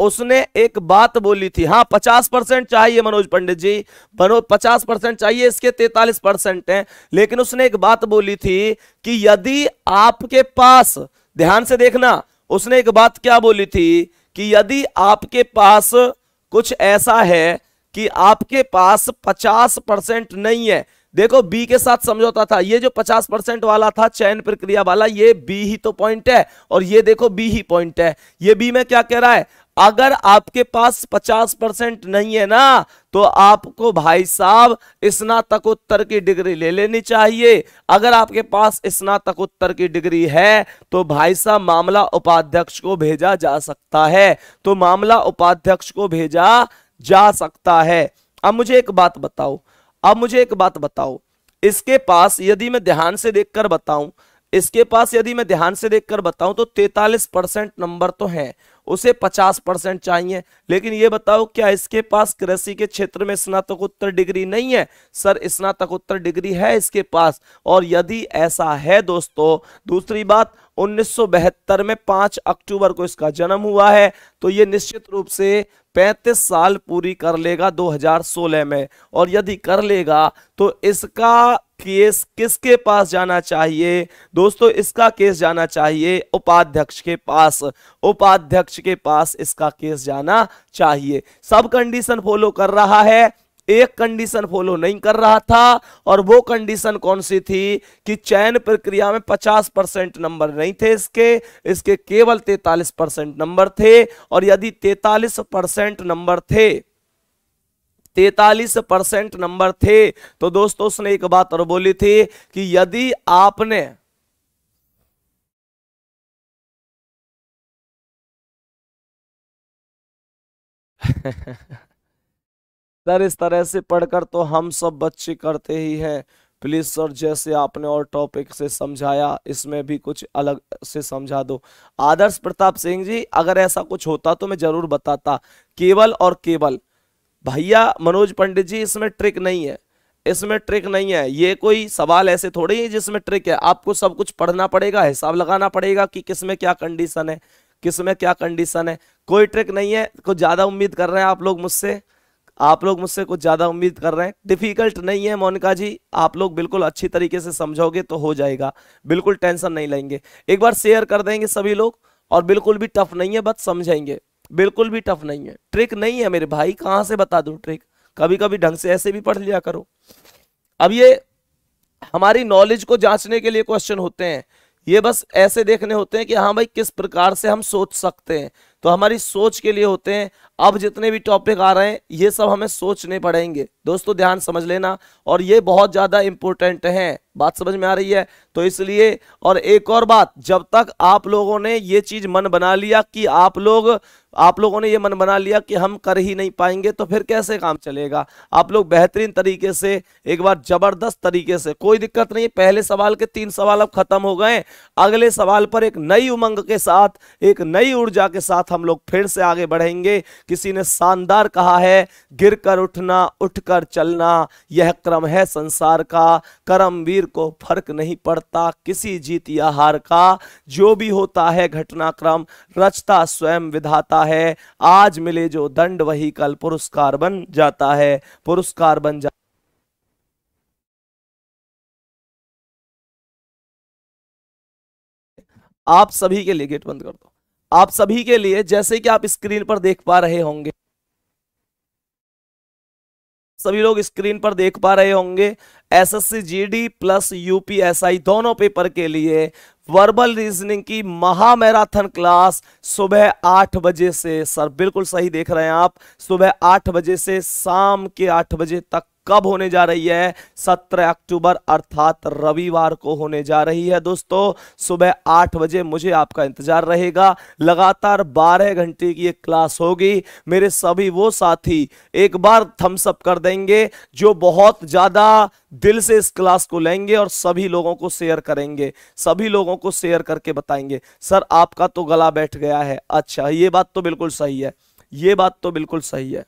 उसने एक बात बोली थी हाँ पचास परसेंट चाहिए मनोज पंडित जी मनोज पचास परसेंट चाहिए इसके तैतालीस परसेंट है लेकिन उसने एक बात बोली थी कि यदि आपके पास ध्यान से देखना उसने एक बात क्या बोली थी कि यदि आपके पास कुछ ऐसा है कि आपके पास पचास परसेंट नहीं है देखो बी के साथ समझौता था ये जो 50 परसेंट वाला था चयन प्रक्रिया वाला ये बी ही तो पॉइंट है और ये देखो बी ही पॉइंट है ये बी में क्या कह रहा है अगर आपके पास 50 परसेंट नहीं है ना तो आपको भाई साहब स्नातकोत्तर की डिग्री ले लेनी चाहिए अगर आपके पास स्नातकोत्तर की डिग्री है तो भाई साहब मामला उपाध्यक्ष को भेजा जा सकता है तो मामला उपाध्यक्ष को भेजा जा सकता है अब मुझे एक बात बताओ अब मुझे एक बात बताओ इसके पास यदि मैं ध्यान से देखकर बताऊं इसके पास यदि मैं ध्यान से देखकर बताऊं तो 43 परसेंट नंबर तो हैं उसे 50 परसेंट चाहिए लेकिन ये बताओ क्या इसके पास कृषि के क्षेत्र में स्नातकोत्तर डिग्री नहीं है सर स्नातकोत्तर डिग्री है इसके पास और यदि ऐसा है दोस्तों दूसरी बात उन्नीस में 5 अक्टूबर को इसका जन्म हुआ है तो ये निश्चित रूप से 35 साल पूरी कर लेगा 2016 में और यदि कर लेगा तो इसका केस किसके पास जाना चाहिए दोस्तों इसका केस जाना चाहिए उपाध्यक्ष के पास उपाध्यक्ष के पास इसका केस जाना चाहिए सब कंडीशन फॉलो कर रहा है एक कंडीशन फॉलो नहीं कर रहा था और वो कंडीशन कौन सी थी कि चयन प्रक्रिया में 50 परसेंट नंबर नहीं थे इसके इसके केवल 43 परसेंट नंबर थे और यदि 43 परसेंट नंबर थे तैतालीस परसेंट नंबर थे तो दोस्तों उसने एक बात और बोली थी कि यदि आपने सर इस तरह से पढ़कर तो हम सब बच्चे करते ही हैं प्लीज सर जैसे आपने और टॉपिक से समझाया इसमें भी कुछ अलग से समझा दो आदर्श प्रताप सिंह जी अगर ऐसा कुछ होता तो मैं जरूर बताता केवल और केवल भैया मनोज पंडित जी इसमें ट्रिक नहीं है इसमें ट्रिक नहीं है ये कोई सवाल ऐसे थोड़े ही जिसमें ट्रिक है आपको सब कुछ पढ़ना पड़ेगा हिसाब लगाना पड़ेगा कि किस में क्या कंडीशन है किस में क्या कंडीशन है कोई ट्रिक नहीं है कुछ ज़्यादा उम्मीद कर रहे हैं आप लोग मुझसे आप लोग मुझसे कुछ ज़्यादा उम्मीद कर रहे हैं डिफ़िकल्ट नहीं है मोनिका जी आप लोग बिल्कुल अच्छी तरीके से समझोगे तो हो जाएगा बिल्कुल टेंशन नहीं लेंगे एक बार शेयर कर देंगे सभी लोग और बिल्कुल भी टफ नहीं है बस समझेंगे बिल्कुल भी टफ नहीं है ट्रिक नहीं है मेरे भाई कहां से बता दू ट्रिक कभी कभी ढंग से ऐसे भी पढ़ लिया करो अब ये हमारी नॉलेज को जांचने के लिए क्वेश्चन होते हैं ये बस ऐसे देखने होते हैं कि हाँ भाई किस प्रकार से हम सोच सकते हैं तो हमारी सोच के लिए होते हैं अब जितने भी टॉपिक आ रहे हैं ये सब हमें सोचने पड़ेंगे दोस्तों ध्यान समझ लेना और ये बहुत ज़्यादा इंपॉर्टेंट है बात समझ में आ रही है तो इसलिए और एक और बात जब तक आप लोगों ने ये चीज़ मन बना लिया कि आप लोग आप लोगों ने ये मन बना लिया कि हम कर ही नहीं पाएंगे तो फिर कैसे काम चलेगा आप लोग बेहतरीन तरीके से एक बार ज़बरदस्त तरीके से कोई दिक्कत नहीं पहले सवाल के तीन सवाल अब ख़त्म हो गए अगले सवाल पर एक नई उमंग के साथ एक नई ऊर्जा के साथ हम लोग फिर से आगे बढ़ेंगे किसी ने शानदार कहा है गिर कर उठना उठ कर चलना यह क्रम है संसार का करमवीर को फर्क नहीं पड़ता किसी जीत या हार का जो भी होता है घटनाक्रम रचता स्वयं विधाता जाता है आज मिले जो दंड वही कल पुरस्कार बन जाता है पुरस्कार बन जा आप सभी के लिए गेट बंद कर दो आप सभी के लिए जैसे कि आप स्क्रीन पर देख पा रहे होंगे सभी लोग स्क्रीन पर देख पा रहे होंगे एसएससी जीडी प्लस यूपीएसआई दोनों पेपर के लिए वर्बल रीजनिंग की महामैराथन क्लास सुबह आठ बजे से सर बिल्कुल सही देख रहे हैं आप सुबह आठ बजे से शाम के आठ बजे तक कब होने जा रही है 17 अक्टूबर अर्थात रविवार को होने जा रही है दोस्तों सुबह आठ बजे मुझे आपका इंतजार रहेगा लगातार 12 घंटे की एक क्लास होगी मेरे सभी वो साथी एक बार थम्सअप कर देंगे जो बहुत ज़्यादा दिल से इस क्लास को लेंगे और सभी लोगों को शेयर करेंगे सभी लोगों को शेयर करके बताएंगे सर आपका तो गला बैठ गया है अच्छा ये बात तो बिल्कुल सही है ये बात तो बिल्कुल सही है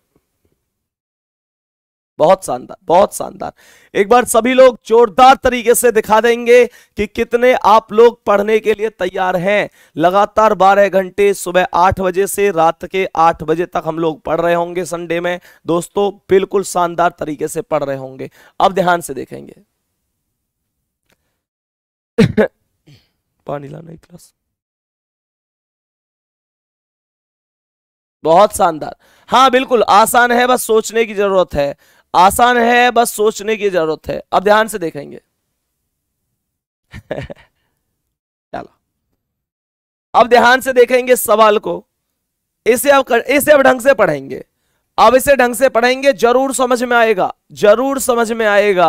बहुत शानदार बहुत शानदार एक बार सभी लोग जोरदार तरीके से दिखा देंगे कि कितने आप लोग पढ़ने के लिए तैयार हैं लगातार 12 घंटे सुबह 8 बजे से रात के 8 बजे तक हम लोग पढ़ रहे होंगे संडे में दोस्तों बिल्कुल शानदार तरीके से पढ़ रहे होंगे अब ध्यान से देखेंगे पानी लाना एक क्लास बहुत शानदार हाँ बिल्कुल आसान है बस सोचने की जरूरत है आसान है बस सोचने की जरूरत है अब ध्यान से देखेंगे चलो अब ध्यान से देखेंगे सवाल को इसे अब इसे अब ढंग से पढ़ेंगे अब इसे ढंग से पढ़ेंगे जरूर समझ में आएगा जरूर समझ में आएगा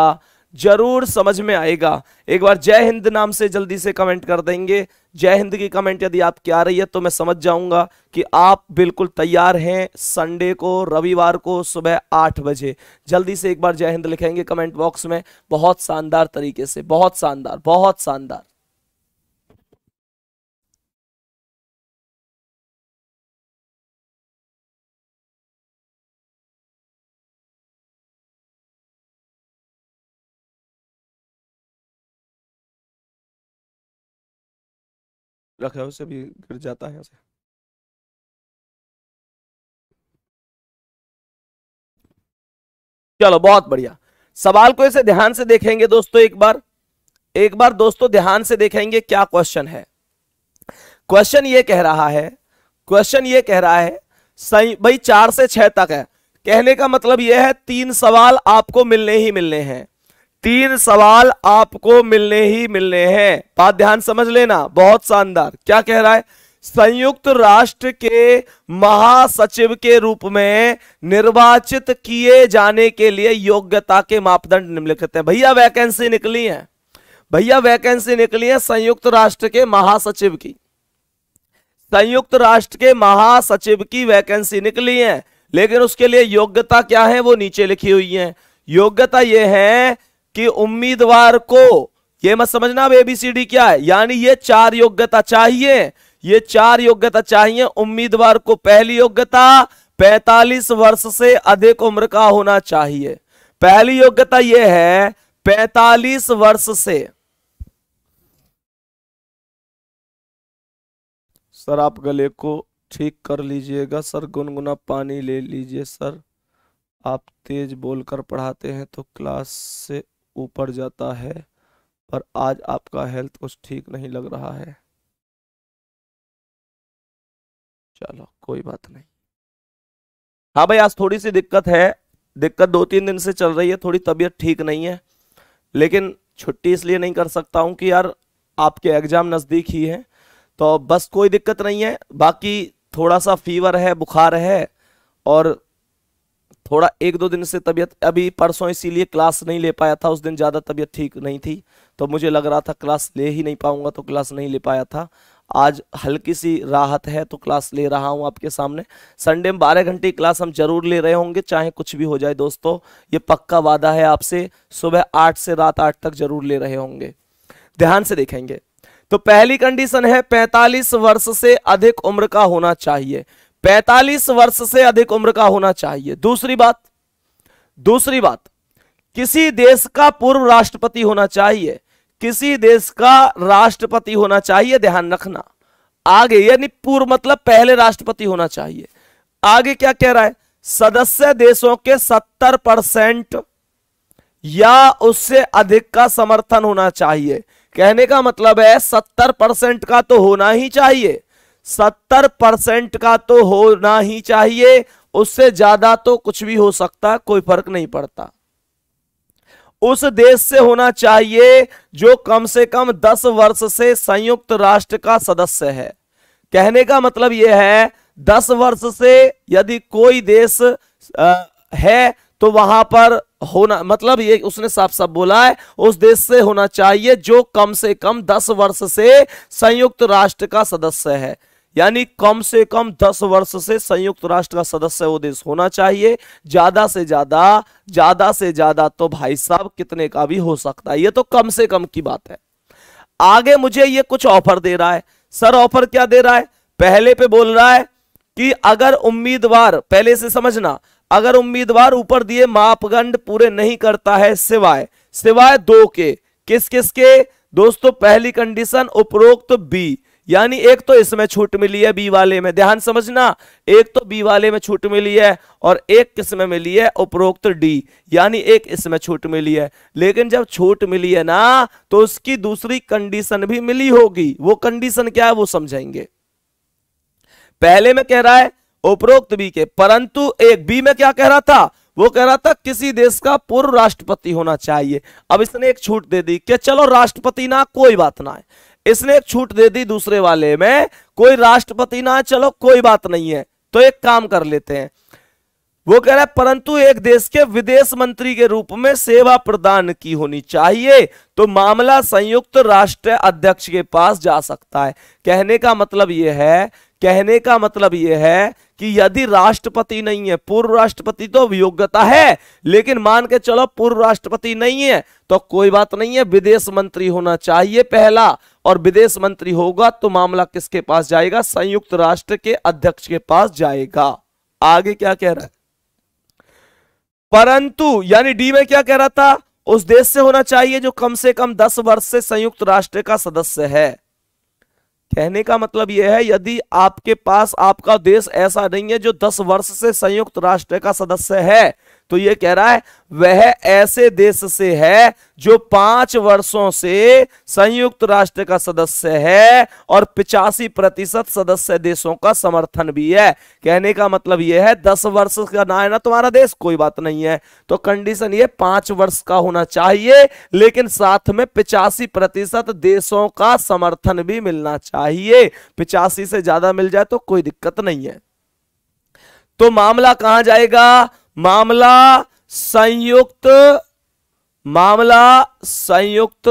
जरूर समझ में आएगा एक बार जय हिंद नाम से जल्दी से कमेंट कर देंगे जय हिंद की कमेंट यदि आपकी आ रही है तो मैं समझ जाऊंगा कि आप बिल्कुल तैयार हैं संडे को रविवार को सुबह आठ बजे जल्दी से एक बार जय हिंद लिखेंगे कमेंट बॉक्स में बहुत शानदार तरीके से बहुत शानदार बहुत शानदार है उसे भी गिर जाता है उसे चलो बहुत बढ़िया सवाल को ऐसे ध्यान से देखेंगे दोस्तों एक बार एक बार दोस्तों ध्यान से देखेंगे क्या क्वेश्चन है क्वेश्चन ये कह रहा है क्वेश्चन ये कह रहा है सही भाई चार से छह तक है कहने का मतलब यह है तीन सवाल आपको मिलने ही मिलने हैं तीन सवाल आपको मिलने ही मिलने हैं बात ध्यान समझ लेना बहुत शानदार क्या कह रहा है संयुक्त राष्ट्र के महासचिव के रूप में निर्वाचित किए जाने के लिए योग्यता के मापदंड निम्नलिखित हैं भैया वैकेंसी निकली है भैया वैकेंसी निकली है संयुक्त राष्ट्र के महासचिव की संयुक्त राष्ट्र के महासचिव की वैकेंसी निकली है लेकिन उसके लिए योग्यता क्या है वो नीचे लिखी हुई है योग्यता ये है कि उम्मीदवार को ये मत समझना अब एबीसीडी क्या है यानी ये चार योग्यता चाहिए ये चार योग्यता चाहिए उम्मीदवार को पहली योग्यता 45 वर्ष से अधिक उम्र का होना चाहिए पहली योग्यता यह है 45 वर्ष से सर आप गले को ठीक कर लीजिएगा सर गुनगुना पानी ले लीजिए सर आप तेज बोलकर पढ़ाते हैं तो क्लास से ऊपर जाता है पर आज आपका हेल्थ कुछ ठीक नहीं लग रहा है चलो कोई बात नहीं हाँ भाई आज थोड़ी सी दिक्कत है दिक्कत दो तीन दिन से चल रही है थोड़ी तबीयत ठीक नहीं है लेकिन छुट्टी इसलिए नहीं कर सकता हूँ कि यार आपके एग्जाम नज़दीक ही है तो बस कोई दिक्कत नहीं है बाकी थोड़ा सा फीवर है बुखार है और थोड़ा एक दो दिन से तबीयत अभी परसों इसीलिए क्लास नहीं ले पाया था उस दिन ज़्यादा तबीयत ठीक नहीं थी तो मुझे लग रहा था क्लास ले ही नहीं पाऊंगा तो क्लास नहीं ले पाया था आज हल्की सी राहत है तो क्लास ले रहा हूं आपके सामने संडे में बारह घंटे क्लास हम जरूर ले रहे होंगे चाहे कुछ भी हो जाए दोस्तों ये पक्का वादा है आपसे सुबह आठ से रात आठ तक जरूर ले रहे होंगे ध्यान से देखेंगे तो पहली कंडीशन है 45 वर्ष से अधिक उम्र का होना चाहिए 45 वर्ष से अधिक उम्र का होना चाहिए दूसरी बात दूसरी बात किसी देश का पूर्व राष्ट्रपति होना चाहिए किसी देश का राष्ट्रपति होना चाहिए ध्यान रखना आगे यानी पूर्व मतलब पहले राष्ट्रपति होना चाहिए आगे क्या कह रहा है सदस्य देशों के 70 परसेंट या उससे अधिक का समर्थन होना चाहिए कहने का मतलब है 70 परसेंट का तो होना ही चाहिए सत्तर परसेंट का तो होना ही चाहिए उससे ज्यादा तो कुछ भी हो सकता कोई फर्क नहीं पड़ता उस देश से होना चाहिए जो कम से कम दस वर्ष से संयुक्त राष्ट्र का सदस्य है कहने का मतलब यह है दस वर्ष से यदि कोई देश है तो वहां पर होना मतलब ये उसने साफ साफ बोला है उस देश से होना चाहिए जो कम से कम दस वर्ष से संयुक्त राष्ट्र का सदस्य है यानी कम से कम दस वर्ष से संयुक्त राष्ट्र का सदस्य वो देश होना चाहिए ज्यादा से ज्यादा ज्यादा से ज्यादा तो भाई साहब कितने का भी हो सकता है ये तो कम से कम की बात है आगे मुझे ये कुछ ऑफर दे रहा है सर ऑफर क्या दे रहा है पहले पे बोल रहा है कि अगर उम्मीदवार पहले से समझना अगर उम्मीदवार ऊपर दिए मापदंड पूरे नहीं करता है सिवाय सिवाय दो के किस किस के दोस्तों पहली कंडीशन उपरोक्त तो बी यानी एक तो इसमें छूट मिली है बी वाले में ध्यान समझना एक तो बी वाले में छूट मिली है और एक किसमें मिली है उपरोक्त डी यानी एक इसमें छूट मिली है लेकिन जब छूट मिली है ना तो उसकी दूसरी कंडीशन भी मिली होगी वो कंडीशन क्या है वो समझेंगे पहले में कह रहा है उपरोक्त बी के परंतु एक बी में क्या कह रहा था वो कह रहा था किसी देश का पूर्व राष्ट्रपति होना चाहिए अब इसने एक छूट दे दी कि चलो राष्ट्रपति ना कोई बात ना है इसने छूट दे दी दूसरे वाले में कोई राष्ट्रपति ना चलो कोई बात नहीं है तो एक काम कर लेते हैं वो कह रहा है परंतु एक देश के विदेश मंत्री के रूप में सेवा प्रदान की होनी चाहिए तो मामला संयुक्त राष्ट्र अध्यक्ष के पास जा सकता है कहने का मतलब यह है कहने का मतलब यह है कि यदि राष्ट्रपति नहीं है पूर्व राष्ट्रपति तो योग्यता है लेकिन मान के चलो पूर्व राष्ट्रपति नहीं है तो कोई बात नहीं है विदेश मंत्री होना चाहिए पहला और विदेश मंत्री होगा तो मामला किसके पास जाएगा संयुक्त राष्ट्र के अध्यक्ष के पास जाएगा आगे क्या कह रहा है परंतु यानी डी में क्या कह रहा था उस देश से होना चाहिए जो कम से कम दस वर्ष से संयुक्त राष्ट्र का सदस्य है कहने का मतलब यह है यदि आपके पास आपका देश ऐसा नहीं है जो दस वर्ष से संयुक्त राष्ट्र का सदस्य है तो ये कह रहा है वह ऐसे देश से है जो पांच वर्षों से संयुक्त राष्ट्र का सदस्य है और पिचासी प्रतिशत सदस्य देशों का समर्थन भी है कहने का मतलब यह है दस वर्ष का ना है ना तुम्हारा देश कोई बात नहीं है तो कंडीशन ये पांच वर्ष का होना चाहिए लेकिन साथ में पिचासी प्रतिशत देशों का समर्थन भी मिलना चाहिए पिचासी से ज्यादा मिल जाए तो कोई दिक्कत नहीं है तो मामला कहां जाएगा मामला संयुक्त मामला संयुक्त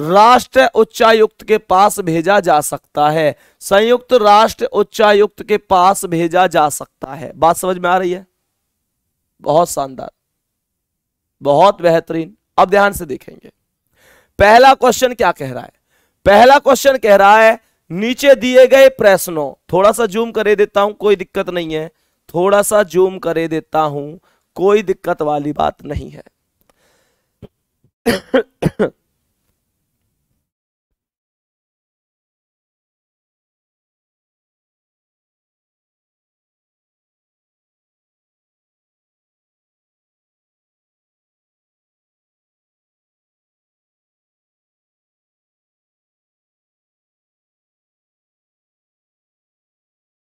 राष्ट्र उच्चायुक्त के पास भेजा जा सकता है संयुक्त राष्ट्र उच्चायुक्त के पास भेजा जा सकता है बात समझ में आ रही है बहुत शानदार बहुत बेहतरीन अब ध्यान से देखेंगे पहला क्वेश्चन क्या कह रहा है पहला क्वेश्चन कह रहा है नीचे दिए गए प्रश्नों थोड़ा सा जूम करे देता हूं कोई दिक्कत नहीं है थोड़ा सा जूम करे देता हूं कोई दिक्कत वाली बात नहीं है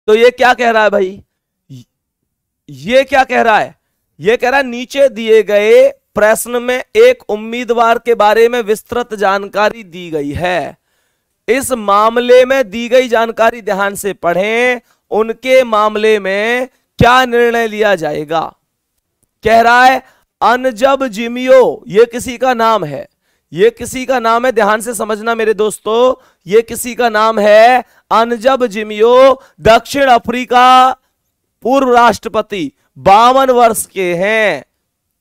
तो ये क्या कह रहा है भाई ये क्या कह रहा है ये कह रहा है नीचे दिए गए प्रश्न में एक उम्मीदवार के बारे में विस्तृत जानकारी दी गई है इस मामले में दी गई जानकारी ध्यान से पढ़ें उनके मामले में क्या निर्णय लिया जाएगा कह रहा है अनजब जिमियो ये किसी का नाम है ये किसी का नाम है ध्यान से समझना मेरे दोस्तों ये किसी का नाम है अनजब जिमियो दक्षिण अफ्रीका पूर्व राष्ट्रपति बावन वर्ष के हैं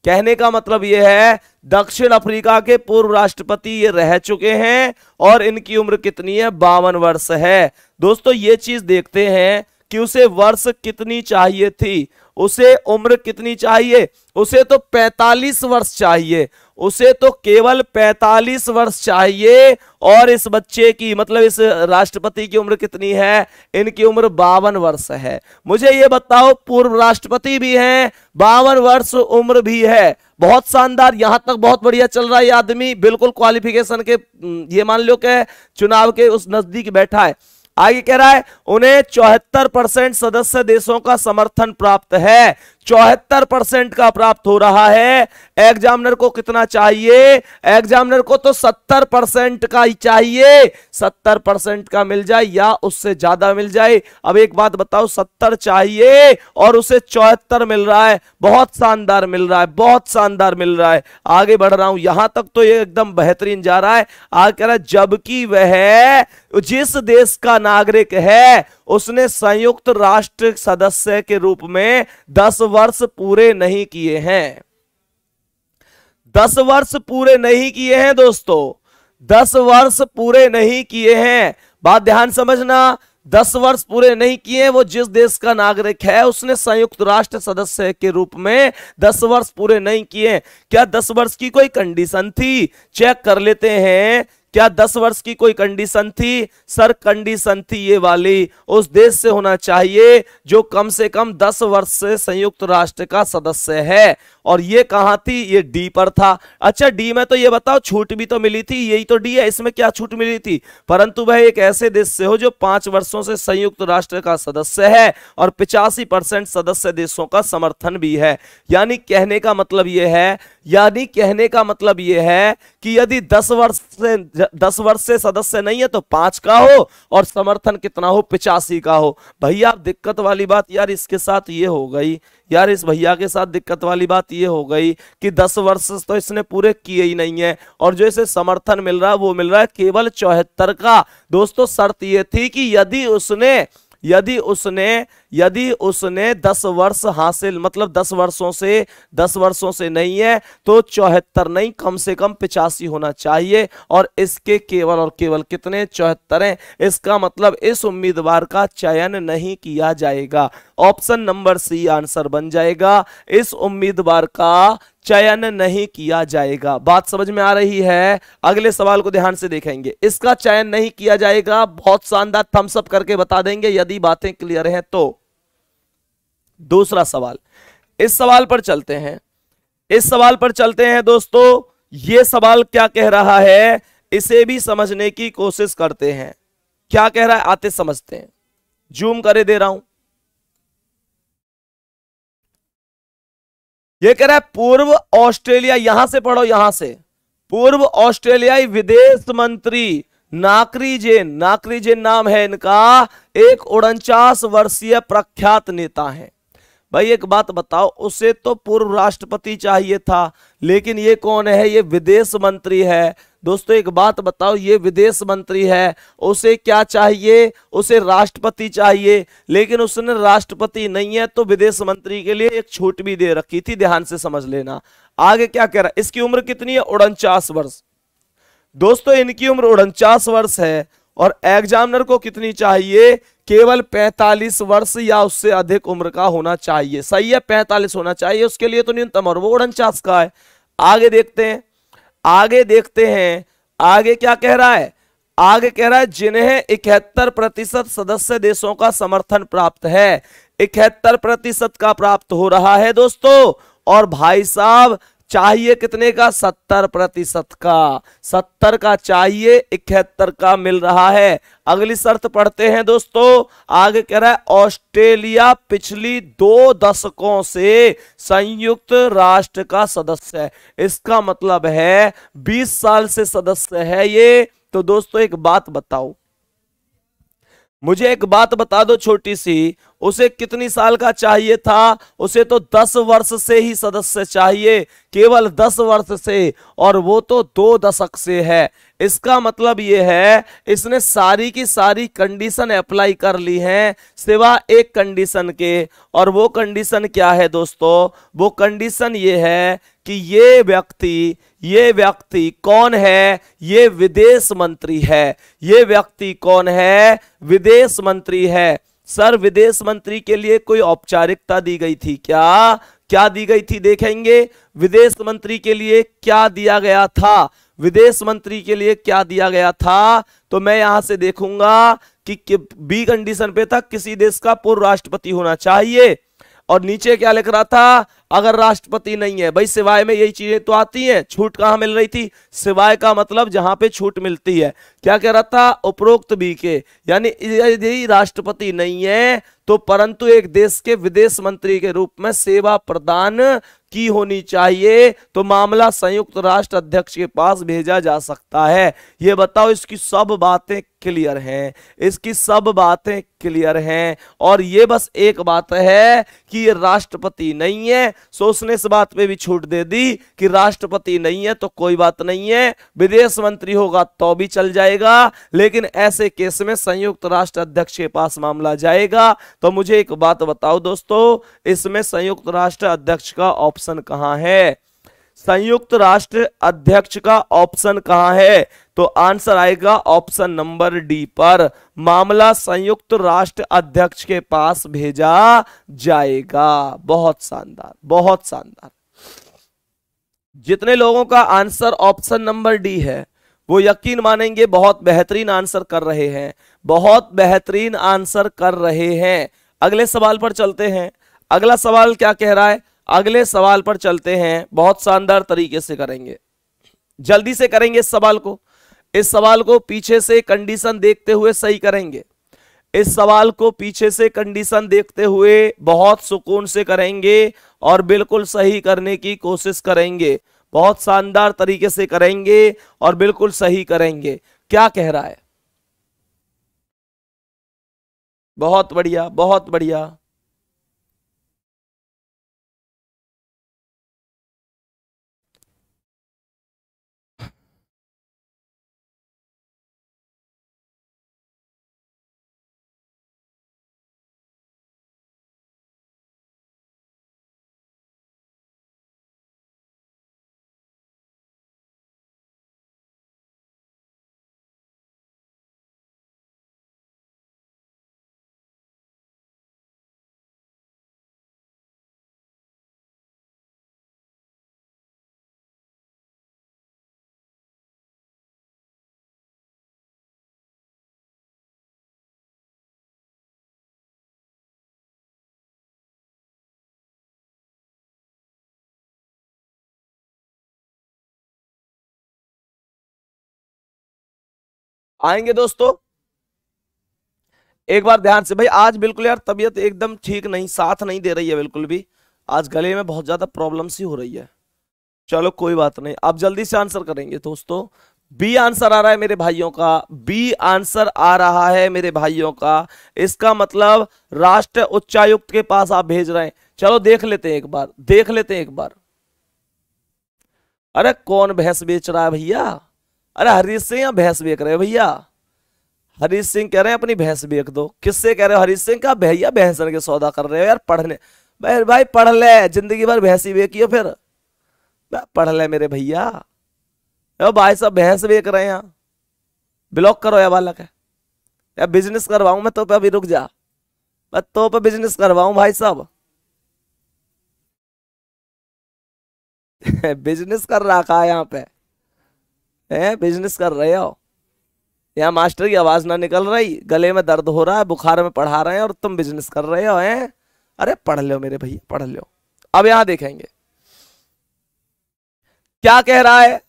कहने का मतलब यह है दक्षिण अफ्रीका के पूर्व राष्ट्रपति ये रह चुके हैं और इनकी उम्र कितनी है बावन वर्ष है दोस्तों ये चीज देखते हैं कि उसे वर्ष कितनी चाहिए थी उसे उम्र कितनी चाहिए उसे तो 45 वर्ष चाहिए उसे तो केवल 45 वर्ष चाहिए और इस बच्चे की मतलब इस राष्ट्रपति की उम्र कितनी है इनकी उम्र बावन वर्ष है मुझे ये बताओ पूर्व राष्ट्रपति भी हैं बावन वर्ष उम्र भी है बहुत शानदार यहां तक बहुत बढ़िया चल रहा है आदमी बिल्कुल क्वालिफिकेशन के हम्म, ये मान लो के चुनाव के उस नजदीक बैठा है आगे कह रहा है उन्हें चौहत्तर परसेंट सदस्य देशों का समर्थन प्राप्त है चौहत्तर परसेंट का प्राप्त हो रहा है एग्जामिनर को कितना चाहिए एग्जामिनर को तो सत्तर परसेंट का ही चाहिए सत्तर परसेंट का मिल जाए या उससे ज्यादा मिल जाए अब एक बात बताओ सत्तर चाहिए और उसे चौहत्तर मिल रहा है बहुत शानदार मिल रहा है बहुत शानदार मिल रहा है आगे बढ़ रहा हूं यहां तक तो ये एकदम बेहतरीन जा रहा है आगे कह रहा है जबकि वह जिस देश का नागरिक है उसने संयुक्त राष्ट्र सदस्य के रूप में दस वर्ष पूरे नहीं किए हैं दस वर्ष पूरे नहीं किए हैं दोस्तों दस वर्ष पूरे नहीं किए हैं बात ध्यान समझना दस वर्ष पूरे नहीं किए वो जिस देश का नागरिक है उसने संयुक्त राष्ट्र सदस्य के रूप में दस वर्ष पूरे नहीं किए क्या दस वर्ष की कोई कंडीशन थी चेक कर लेते हैं क्या दस वर्ष की कोई कंडीशन थी सर कंडीशन थी ये वाली उस देश से होना चाहिए जो कम से कम दस वर्ष से संयुक्त राष्ट्र का सदस्य है और ये कहा थी ये डी पर था अच्छा डी में तो ये बताओ छूट भी तो मिली थी यही तो डी है इसमें क्या छूट मिली थी परंतु वह एक ऐसे देश से हो जो पांच वर्षों से संयुक्त राष्ट्र का सदस्य है और पिचासी परसेंट सदस्य देशों का समर्थन भी है यानी कहने का मतलब यह है यानी कहने का मतलब यह है कि यदि दस वर्ष से दस वर्ष से सदस्य नहीं है तो पांच का हो और समर्थन कितना हो पिचासी का हो भैया दिक्कत वाली बात यार इसके साथ ये हो गई यार इस भैया के साथ दिक्कत वाली बात ये हो गई कि दस वर्ष तो इसने पूरे किए ही नहीं है और जो इसे समर्थन मिल रहा है वो मिल रहा है केवल चौहत्तर का दोस्तों शर्त ये थी कि यदि उसने यदि उसने यदि उसने दस वर्ष हासिल मतलब दस वर्षों से दस वर्षों से नहीं है तो चौहत्तर नहीं कम से कम पिचासी होना चाहिए और इसके केवल और केवल कितने चौहत्तर हैं इसका मतलब इस उम्मीदवार का चयन नहीं किया जाएगा ऑप्शन नंबर सी आंसर बन जाएगा इस उम्मीदवार का चयन नहीं किया जाएगा बात समझ में आ रही है अगले सवाल को ध्यान से देखेंगे इसका चयन नहीं किया जाएगा बहुत शानदार थम्सअप करके बता देंगे यदि बातें क्लियर हैं तो दूसरा सवाल इस सवाल पर चलते हैं इस सवाल पर चलते हैं दोस्तों ये सवाल क्या कह रहा है इसे भी समझने की कोशिश करते हैं क्या कह रहा है आते समझते हैं जूम करे दे रहा हूं ये कह रहा है पूर्व ऑस्ट्रेलिया यहां से पढ़ो यहां से पूर्व ऑस्ट्रेलियाई विदेश मंत्री नाकरी जेन नाकरी जेन नाम है इनका एक उनचास वर्षीय प्रख्यात नेता है भाई एक बात बताओ उसे तो पूर्व राष्ट्रपति चाहिए था लेकिन ये कौन है ये विदेश मंत्री है दोस्तों एक बात बताओ ये विदेश मंत्री है उसे क्या चाहिए उसे राष्ट्रपति चाहिए लेकिन उसने राष्ट्रपति नहीं है तो विदेश मंत्री के लिए एक छूट भी दे रखी थी ध्यान से समझ लेना आगे क्या कह रहा है इसकी उम्र कितनी है उनचास वर्ष दोस्तों इनकी उम्र उनचास वर्ष है और एग्जामिनर को कितनी चाहिए केवल 45 वर्ष या उससे अधिक उम्र का होना चाहिए सही है 45 होना चाहिए उसके लिए तो न्यूनतम और वो उनचास का है आगे देखते हैं आगे देखते हैं आगे क्या कह रहा है आगे कह रहा है जिन्हें इकहत्तर प्रतिशत सदस्य देशों का समर्थन प्राप्त है इकहत्तर प्रतिशत का प्राप्त हो रहा है दोस्तों और भाई साहब चाहिए कितने का सत्तर प्रतिशत का सत्तर का चाहिए इकहत्तर का मिल रहा है अगली शर्त पढ़ते हैं दोस्तों आगे कह रहा है ऑस्ट्रेलिया पिछली दो दशकों से संयुक्त राष्ट्र का सदस्य है इसका मतलब है बीस साल से सदस्य है ये तो दोस्तों एक बात बताओ मुझे एक बात बता दो छोटी सी उसे कितनी साल का चाहिए था उसे तो दस वर्ष से ही सदस्य चाहिए केवल दस वर्ष से और वो तो दो दशक से है इसका मतलब ये है इसने सारी की सारी कंडीशन अप्लाई कर ली है सिवा एक कंडीशन के और वो कंडीशन क्या है दोस्तों वो कंडीशन ये है कि ये व्यक्ति ये व्यक्ति कौन है ये विदेश मंत्री है ये व्यक्ति कौन है विदेश मंत्री है सर विदेश मंत्री के लिए कोई औपचारिकता दी गई थी क्या क्या दी गई थी देखेंगे विदेश मंत्री के लिए क्या दिया गया था विदेश मंत्री के लिए क्या दिया गया था तो मैं यहां से देखूंगा कि, कि बी कंडीशन पे था किसी देश का पूर्व राष्ट्रपति होना चाहिए और नीचे क्या लिख रहा था अगर राष्ट्रपति नहीं है भाई सिवाय में यही चीजें तो आती हैं छूट कहां मिल रही थी सिवाय का मतलब जहां पे छूट मिलती है क्या कह रहा था उपरोक्त बी के यानी यदि राष्ट्रपति नहीं है तो परंतु एक देश के विदेश मंत्री के रूप में सेवा प्रदान की होनी चाहिए तो मामला संयुक्त राष्ट्र अध्यक्ष के पास भेजा जा सकता है ये बताओ इसकी सब बातें क्लियर हैं इसकी सब बातें क्लियर हैं और ये बस एक बात है कि ये राष्ट्रपति नहीं है सो उसने इस बात पे भी छूट दे दी कि राष्ट्रपति नहीं है तो कोई बात नहीं है विदेश मंत्री होगा तो भी चल जाएगा लेकिन ऐसे केस में संयुक्त राष्ट्र अध्यक्ष के पास मामला जाएगा तो मुझे एक बात बताओ दोस्तों इसमें संयुक्त राष्ट्र अध्यक्ष का ऑप्शन कहाँ है संयुक्त राष्ट्र अध्यक्ष का ऑप्शन कहाँ है तो आंसर आएगा ऑप्शन नंबर डी पर मामला संयुक्त राष्ट्र अध्यक्ष के पास भेजा जाएगा बहुत शानदार बहुत शानदार जितने लोगों का आंसर ऑप्शन नंबर डी है वो यकीन मानेंगे बहुत बेहतरीन आंसर कर रहे हैं बहुत बेहतरीन आंसर कर रहे हैं अगले सवाल पर चलते हैं अगला सवाल क्या कह रहा है अगले सवाल पर चलते हैं बहुत शानदार तरीके से करेंगे जल्दी से करेंगे इस सवाल को इस सवाल को पीछे से कंडीशन देखते हुए सही करेंगे इस सवाल को पीछे से कंडीशन देखते हुए बहुत सुकून से करेंगे और बिल्कुल सही करने की कोशिश करेंगे बहुत शानदार तरीके से करेंगे और बिल्कुल सही करेंगे क्या कह रहा है बहुत बढ़िया बहुत बढ़िया आएंगे दोस्तों एक बार ध्यान से भाई आज बिल्कुल यार तबीयत एकदम ठीक नहीं साथ नहीं दे रही है बिल्कुल भी आज गले में बहुत ज्यादा प्रॉब्लम सी हो रही है चलो कोई बात नहीं आप जल्दी से आंसर करेंगे दोस्तों बी आंसर आ रहा है मेरे भाइयों का बी आंसर आ रहा है मेरे भाइयों का इसका मतलब राष्ट्र उच्चायुक्त के पास आप भेज रहे हैं चलो देख लेते हैं एक बार देख लेते हैं एक बार अरे कौन भैंस बेच रहा है भैया अरे हरीश सिंह यहाँ भैंस बेक रहे हो भैया हरीश सिंह कह रहे हैं अपनी भैंस बेक दो किससे कह रहे हो हरीश सिंह का भैया भैंस के सौदा कर रहे हो यार पढ़ने भाई भाई पढ़ ले जिंदगी भर भैंसी बेचियो फिर पढ़ ले मेरे भैया भाई साहब भैंस बेक रहे हैं ब्लॉक करो या बालक है या बिजनेस करवाऊ मैं तो पे अभी रुक जा मैं तो पे बिजनेस करवाऊ भाई साहब बिजनेस कर रखा है यहाँ पे हैं बिजनेस कर रहे हो यहाँ मास्टर की आवाज़ ना निकल रही गले में दर्द हो रहा है बुखार में पढ़ा रहे हैं और तुम बिजनेस कर रहे हो हैं अरे पढ़ लो मेरे भैया पढ़ लो अब यहां देखेंगे क्या कह रहा है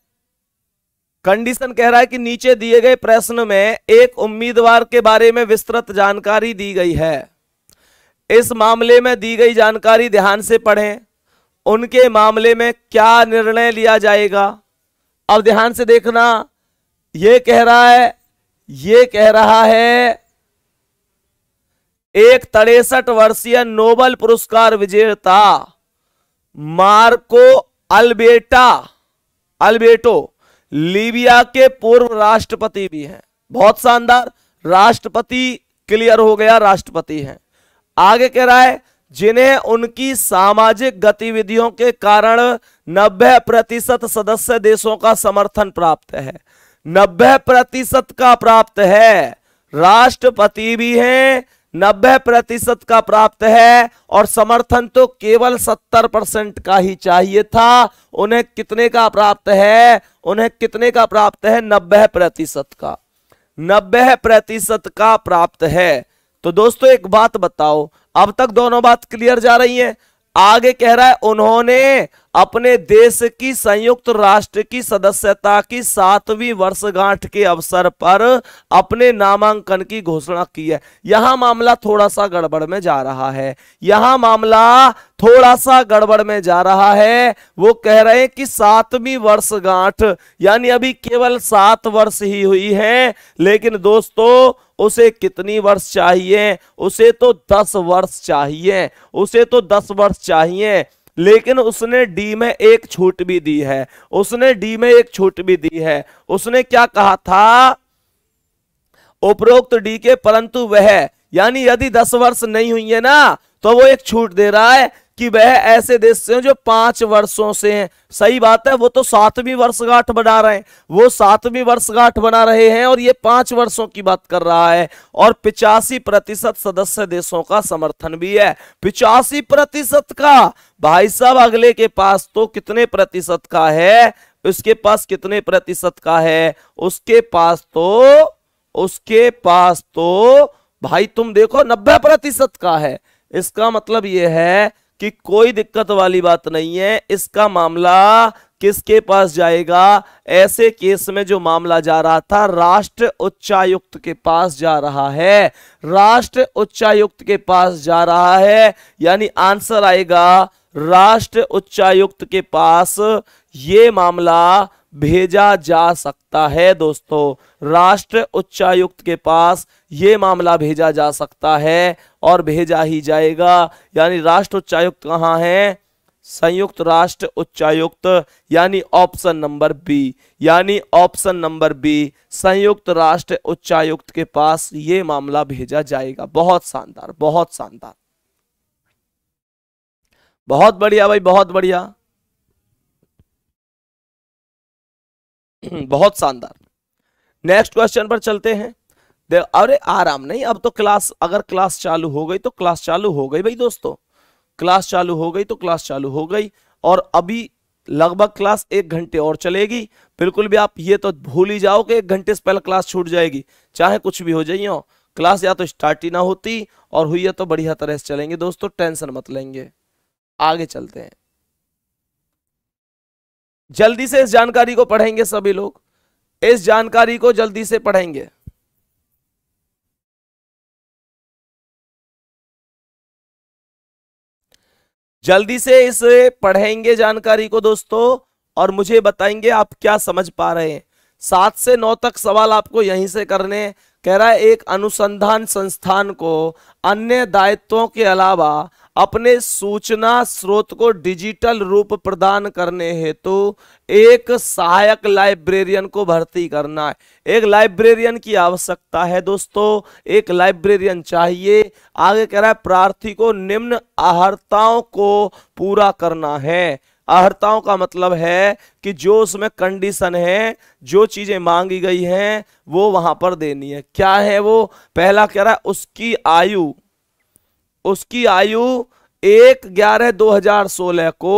कंडीशन कह रहा है कि नीचे दिए गए प्रश्न में एक उम्मीदवार के बारे में विस्तृत जानकारी दी गई है इस मामले में दी गई जानकारी ध्यान से पढ़ें उनके मामले में क्या निर्णय लिया जाएगा अब ध्यान से देखना ये कह रहा है ये कह रहा है एक तिरसठ वर्षीय नोबल पुरस्कार विजेता मार्को अल्बेटा अल्बेटो लीबिया के पूर्व राष्ट्रपति भी हैं बहुत शानदार राष्ट्रपति क्लियर हो गया राष्ट्रपति हैं आगे कह रहा है जिन्हें उनकी सामाजिक गतिविधियों के कारण 90 प्रतिशत सदस्य देशों का समर्थन प्राप्त है 90 प्रतिशत का प्राप्त है राष्ट्रपति भी हैं 90 प्रतिशत का प्राप्त है और समर्थन तो केवल 70 परसेंट का ही चाहिए था उन्हें कितने का प्राप्त है उन्हें कितने का प्राप्त है 90 प्रतिशत का 90 प्रतिशत का प्राप्त है तो दोस्तों एक बात बताओ अब तक दोनों बात क्लियर जा रही है आगे कह रहा है उन्होंने अपने देश की संयुक्त राष्ट्र की सदस्यता की सातवीं वर्षगांठ के अवसर पर अपने नामांकन की घोषणा की है यहां मामला थोड़ा सा गड़बड़ में जा रहा है यहां मामला थोड़ा सा गड़बड़ में जा रहा है वो कह रहे हैं कि सातवीं वर्षगांठ यानी अभी केवल सात वर्ष ही हुई है लेकिन दोस्तों उसे कितनी वर्ष चाहिए उसे तो दस वर्ष चाहिए उसे तो दस वर्ष चाहिए लेकिन उसने डी में एक छूट भी दी है उसने डी में एक छूट भी दी है उसने क्या कहा था उपरोक्त डी के परंतु वह यानी यदि दस वर्ष नहीं हुई है ना तो वो एक छूट दे रहा है कि वह ऐसे देश से जो पांच वर्षों से हैं सही बात है वो तो सातवीं वर्षगांठ बना रहे हैं वो सातवीं वर्षगांठ बना रहे हैं और ये पांच वर्षों की बात कर रहा है और पिचासी प्रतिशत सदस्य देशों का समर्थन भी है पिचासी प्रतिशत का भाई साहब अगले के पास तो कितने प्रतिशत का है उसके पास कितने प्रतिशत का है उसके पास तो उसके पास तो भाई तुम देखो नब्बे प्रतिशत का है इसका मतलब यह है कि कोई दिक्कत वाली बात नहीं है इसका मामला किसके पास जाएगा ऐसे केस में जो मामला जा रहा था राष्ट्र उच्चायुक्त के पास जा रहा है राष्ट्र उच्चायुक्त के पास जा रहा है यानी आंसर आएगा राष्ट्र उच्चायुक्त के पास ये मामला भेजा जा सकता है दोस्तों राष्ट्र उच्चायुक्त के पास ये मामला भेजा जा सकता है और भेजा ही जाएगा यानी राष्ट्र उच्चायुक्त कहाँ है संयुक्त राष्ट्र उच्चायुक्त यानी ऑप्शन नंबर बी यानी ऑप्शन नंबर बी संयुक्त राष्ट्र उच्चायुक्त के पास ये मामला भेजा जाएगा बहुत शानदार बहुत शानदार बहुत बढ़िया भाई बहुत बढ़िया बहुत शानदार नेक्स्ट क्वेश्चन पर चलते हैं अरे आराम नहीं अब तो क्लास अगर क्लास चालू हो गई तो क्लास चालू हो गई भाई दोस्तों क्लास चालू हो गई तो क्लास चालू हो गई और अभी लगभग क्लास एक घंटे और चलेगी बिल्कुल भी आप ये तो भूल ही जाओ कि एक घंटे से पहले क्लास छूट जाएगी चाहे कुछ भी हो जाइए क्लास या तो स्टार्ट ही ना होती और हुई है तो बढ़िया तरह से चलेंगे दोस्तों टेंशन मत लेंगे आगे चलते हैं जल्दी से इस जानकारी को पढ़ेंगे सभी लोग इस जानकारी को जल्दी से पढ़ेंगे जल्दी से इसे पढ़ेंगे जानकारी को दोस्तों और मुझे बताएंगे आप क्या समझ पा रहे हैं सात से नौ तक सवाल आपको यहीं से करने कह रहा है एक अनुसंधान संस्थान को अन्य दायित्वों के अलावा अपने सूचना स्रोत को डिजिटल रूप प्रदान करने हेतु तो एक सहायक लाइब्रेरियन को भर्ती करना है एक लाइब्रेरियन की आवश्यकता है दोस्तों एक लाइब्रेरियन चाहिए आगे कह रहा है प्रार्थी को निम्न आहर्ताओं को पूरा करना है अहर्ताओं का मतलब है कि जो उसमें कंडीशन है जो चीज़ें मांगी गई हैं वो वहाँ पर देनी है क्या है वो पहला कह रहा है उसकी आयु उसकी आयु एक ग्यारह दो हजार सोलह को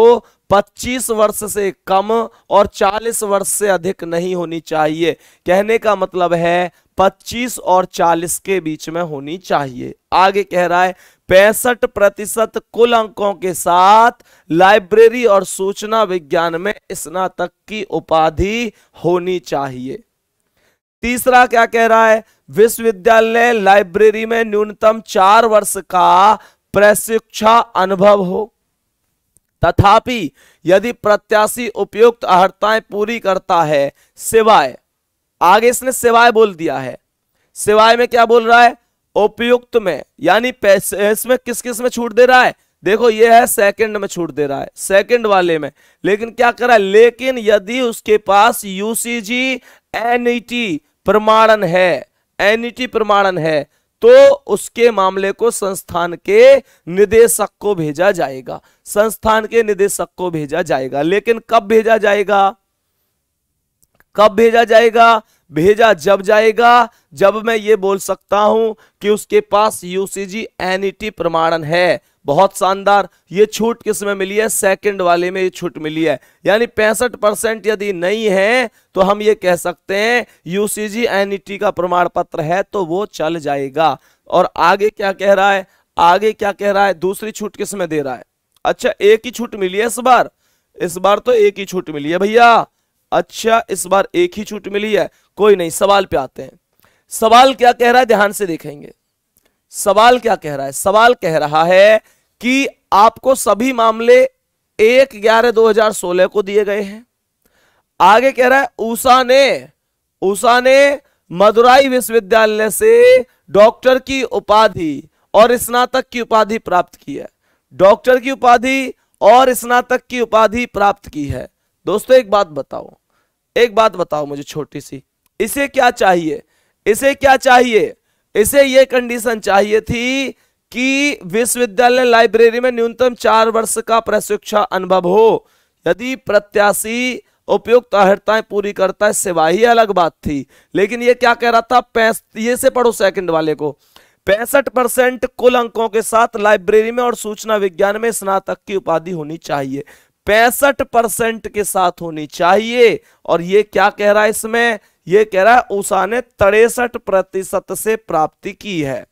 25 वर्ष से कम और 40 वर्ष से अधिक नहीं होनी चाहिए कहने का मतलब है 25 और 40 के बीच में होनी चाहिए आगे कह रहा है पैंसठ प्रतिशत कुल अंकों के साथ लाइब्रेरी और सूचना विज्ञान में स्नातक की उपाधि होनी चाहिए तीसरा क्या कह रहा है विश्वविद्यालय लाइब्रेरी में न्यूनतम चार वर्ष का प्रशिक्षा अनुभव हो तथापि यदि प्रत्याशी उपयुक्त अर्ताएं पूरी करता है सिवाय आगे इसने सिवाय बोल दिया है सिवाय में क्या बोल रहा है उपयुक्त में यानी इसमें किस किस में छूट दे रहा है देखो ये है सेकंड में छूट दे रहा है सेकंड वाले में लेकिन क्या कर रहा है लेकिन यदि उसके पास यूसीजी एनईटी प्रमाणन है एनिटी प्रमाणन है तो उसके मामले को संस्थान के निदेशक को भेजा जाएगा संस्थान के निदेशक को भेजा जाएगा लेकिन कब भेजा जाएगा कब भेजा जाएगा भेजा जब जाएगा जब मैं ये बोल सकता हूं कि उसके पास यूसीजी एनिटी प्रमाणन है बहुत शानदार ये छूट किस में मिली है सेकंड वाले में ये छूट मिली है यानी पैंसठ परसेंट यदि नहीं है तो हम ये कह सकते हैं यूसीजी एनईटी e का प्रमाण पत्र है तो वो चल जाएगा और आगे क्या कह रहा है आगे क्या कह रहा है दूसरी छूट किस में दे रहा है अच्छा एक ही छूट मिली है इस बार इस बार तो एक ही छूट मिली है भैया अच्छा इस बार एक ही छूट मिली है कोई नहीं सवाल पे आते हैं सवाल क्या कह रहा है ध्यान से देखेंगे सवाल क्या कह रहा है सवाल कह रहा है कि आपको सभी मामले एक ग्यारह सोलह को दिए गए हैं आगे कह रहा है उषा ने उषा ने मदुराई विश्वविद्यालय से डॉक्टर की उपाधि और स्नातक की उपाधि प्राप्त की है डॉक्टर की उपाधि और स्नातक की उपाधि प्राप्त की है दोस्तों एक बात बताओ एक बात बताओ मुझे छोटी सी इसे क्या चाहिए इसे क्या चाहिए इसे ये कंडीशन चाहिए थी कि विश्वविद्यालय लाइब्रेरी में न्यूनतम चार वर्ष का प्रशिक्षा अनुभव हो यदि प्रत्याशी उपयुक्त अहर्ताएं पूरी करता है सेवा ही अलग बात थी लेकिन ये क्या कह रहा था पैंस ये से पढ़ो सेकंड वाले को पैंसठ परसेंट कुल अंकों के साथ लाइब्रेरी में और सूचना विज्ञान में स्नातक की उपाधि होनी चाहिए पैंसठ परसेंट के साथ होनी चाहिए और ये क्या कह रहा है इसमें ये कह रहा है उषा ने तिरसठ प्रतिशत से प्राप्ति की है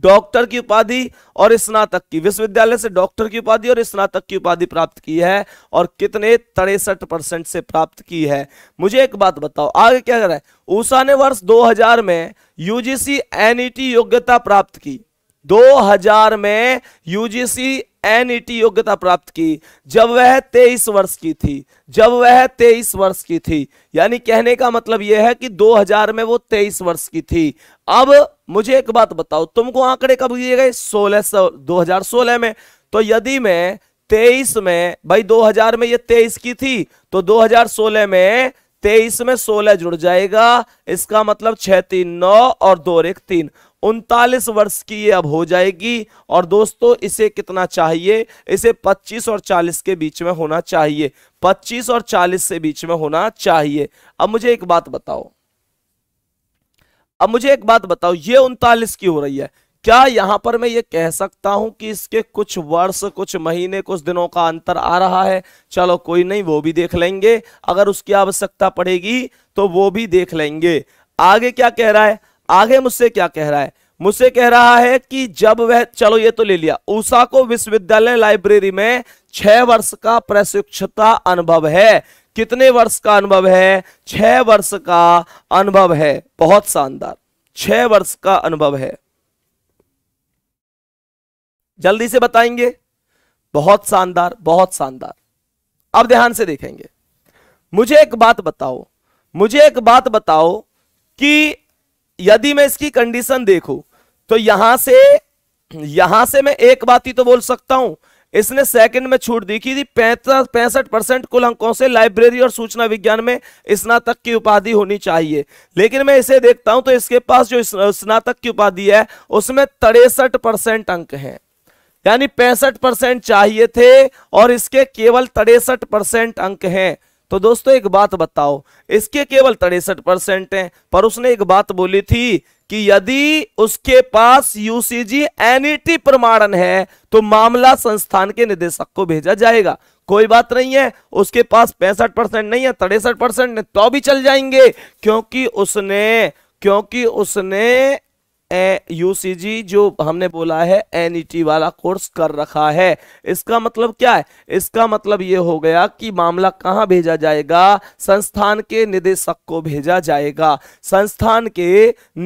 डॉक्टर की उपाधि और स्नातक की विश्वविद्यालय से डॉक्टर की उपाधि और स्नातक की उपाधि प्राप्त की है और कितने तिरसठ परसेंट से प्राप्त की है मुझे एक बात बताओ आगे क्या कर रहा है ऊषा ने वर्ष 2000 में यूजीसी एनईटी e योग्यता प्राप्त की 2000 में यूजीसी एन e योग्यता प्राप्त की जब वह 23 वर्ष की थी जब वह 23 वर्ष की थी यानी कहने का मतलब यह है कि 2000 में वो 23 वर्ष की थी अब मुझे एक बात बताओ तुमको आंकड़े कब दिए गए सोलह सौ दो में तो यदि मैं 23 में भाई 2000 में ये 23 की थी तो 2016 में तेईस में सोलह जुड़ जाएगा इसका मतलब छह तीन नौ और दो एक तीन उनतालीस वर्ष की ये अब हो जाएगी और दोस्तों इसे कितना चाहिए इसे 25 और 40 के बीच में होना चाहिए 25 और 40 से बीच में होना चाहिए अब मुझे एक बात बताओ अब मुझे एक बात बताओ ये उनतालीस की हो रही है क्या यहां पर मैं ये कह सकता हूं कि इसके कुछ वर्ष कुछ महीने कुछ दिनों का अंतर आ रहा है चलो कोई नहीं वो भी देख लेंगे अगर उसकी आवश्यकता पड़ेगी तो वो भी देख लेंगे आगे क्या कह रहा है आगे मुझसे क्या कह रहा है मुझसे कह रहा है कि जब वह चलो ये तो ले लिया उषा को विश्वविद्यालय लाइब्रेरी में छह वर्ष का प्रशिक्षता अनुभव है कितने वर्ष का अनुभव है छह वर्ष का अनुभव है बहुत शानदार छह वर्ष का अनुभव है जल्दी से बताएंगे बहुत शानदार बहुत शानदार अब ध्यान से देखेंगे मुझे एक बात बताओ मुझे एक बात बताओ कि यदि मैं इसकी कंडीशन देखू तो यहां से यहां से मैं एक बात ही तो बोल सकता हूं इसने सेकंड में छूट दी की पैंसठ परसेंट कुल अंकों से लाइब्रेरी और सूचना विज्ञान में स्नातक की उपाधि होनी चाहिए लेकिन मैं इसे देखता हूं तो इसके पास जो स्नातक की उपाधि है उसमें तिरसठ परसेंट अंक हैं यानी पैंसठ परसेंट चाहिए थे और इसके केवल तिरसठ परसेंट अंक हैं तो दोस्तों एक बात बताओ इसके केवल तिरसठ परसेंट है पर उसने एक बात बोली थी कि यदि उसके पास यूसीजी एनईटी e प्रमाणन है तो मामला संस्थान के निदेशक को भेजा जाएगा कोई बात नहीं है उसके पास पैंसठ परसेंट नहीं है तिरसठ परसेंट तो भी चल जाएंगे क्योंकि उसने क्योंकि उसने ए यूसीजी जो हमने बोला है टी e वाला कोर्स कर रखा है इसका मतलब क्या है इसका मतलब ये हो गया कि मामला कहाँ भेजा जाएगा संस्थान के निदेशक को भेजा जाएगा संस्थान के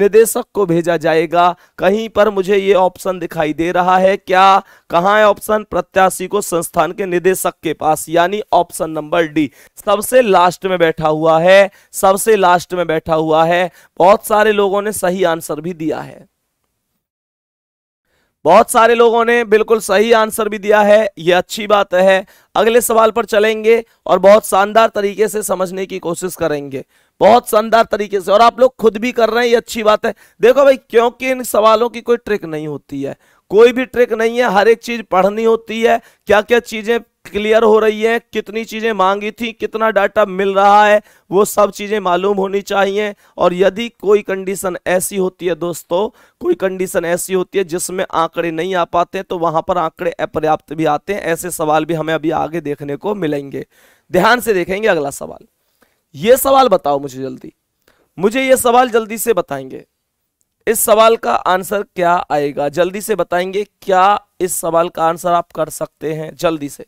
निदेशक को भेजा जाएगा कहीं पर मुझे ये ऑप्शन दिखाई दे रहा है क्या कहा है ऑप्शन प्रत्याशी को संस्थान के निदेशक के पास यानी ऑप्शन नंबर डी सबसे लास्ट में बैठा हुआ है सबसे लास्ट में बैठा हुआ है बहुत सारे लोगों ने सही आंसर भी दिया है बहुत सारे लोगों ने बिल्कुल सही आंसर भी दिया है यह अच्छी बात है अगले सवाल पर चलेंगे और बहुत शानदार तरीके से समझने की कोशिश करेंगे बहुत शानदार तरीके से और आप लोग खुद भी कर रहे हैं ये अच्छी बात है देखो भाई क्योंकि इन सवालों की कोई ट्रिक नहीं होती है कोई भी ट्रिक नहीं है हर एक चीज पढ़नी होती है क्या क्या चीजें क्लियर हो रही है कितनी चीज़ें मांगी थी कितना डाटा मिल रहा है वो सब चीज़ें मालूम होनी चाहिए और यदि कोई कंडीशन ऐसी होती है दोस्तों कोई कंडीशन ऐसी होती है जिसमें आंकड़े नहीं आ पाते तो वहां पर आंकड़े अपर्याप्त भी आते हैं ऐसे सवाल भी हमें अभी आगे देखने को मिलेंगे ध्यान से देखेंगे अगला सवाल ये सवाल बताओ मुझे जल्दी मुझे ये सवाल जल्दी से बताएंगे इस सवाल का आंसर क्या आएगा जल्दी से बताएंगे क्या इस सवाल का आंसर आप कर सकते हैं जल्दी से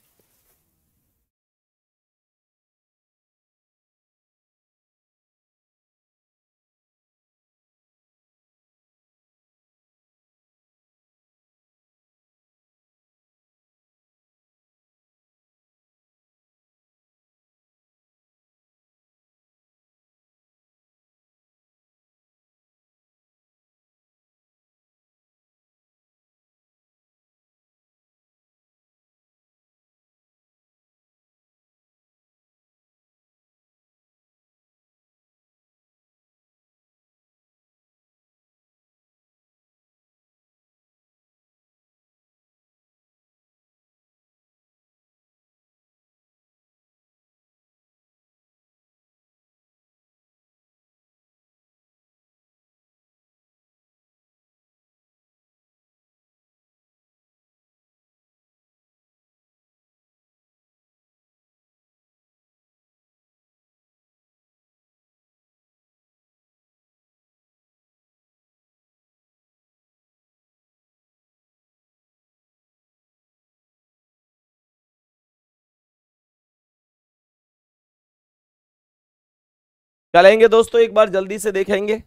चलेंगे दोस्तों एक बार जल्दी से देखेंगे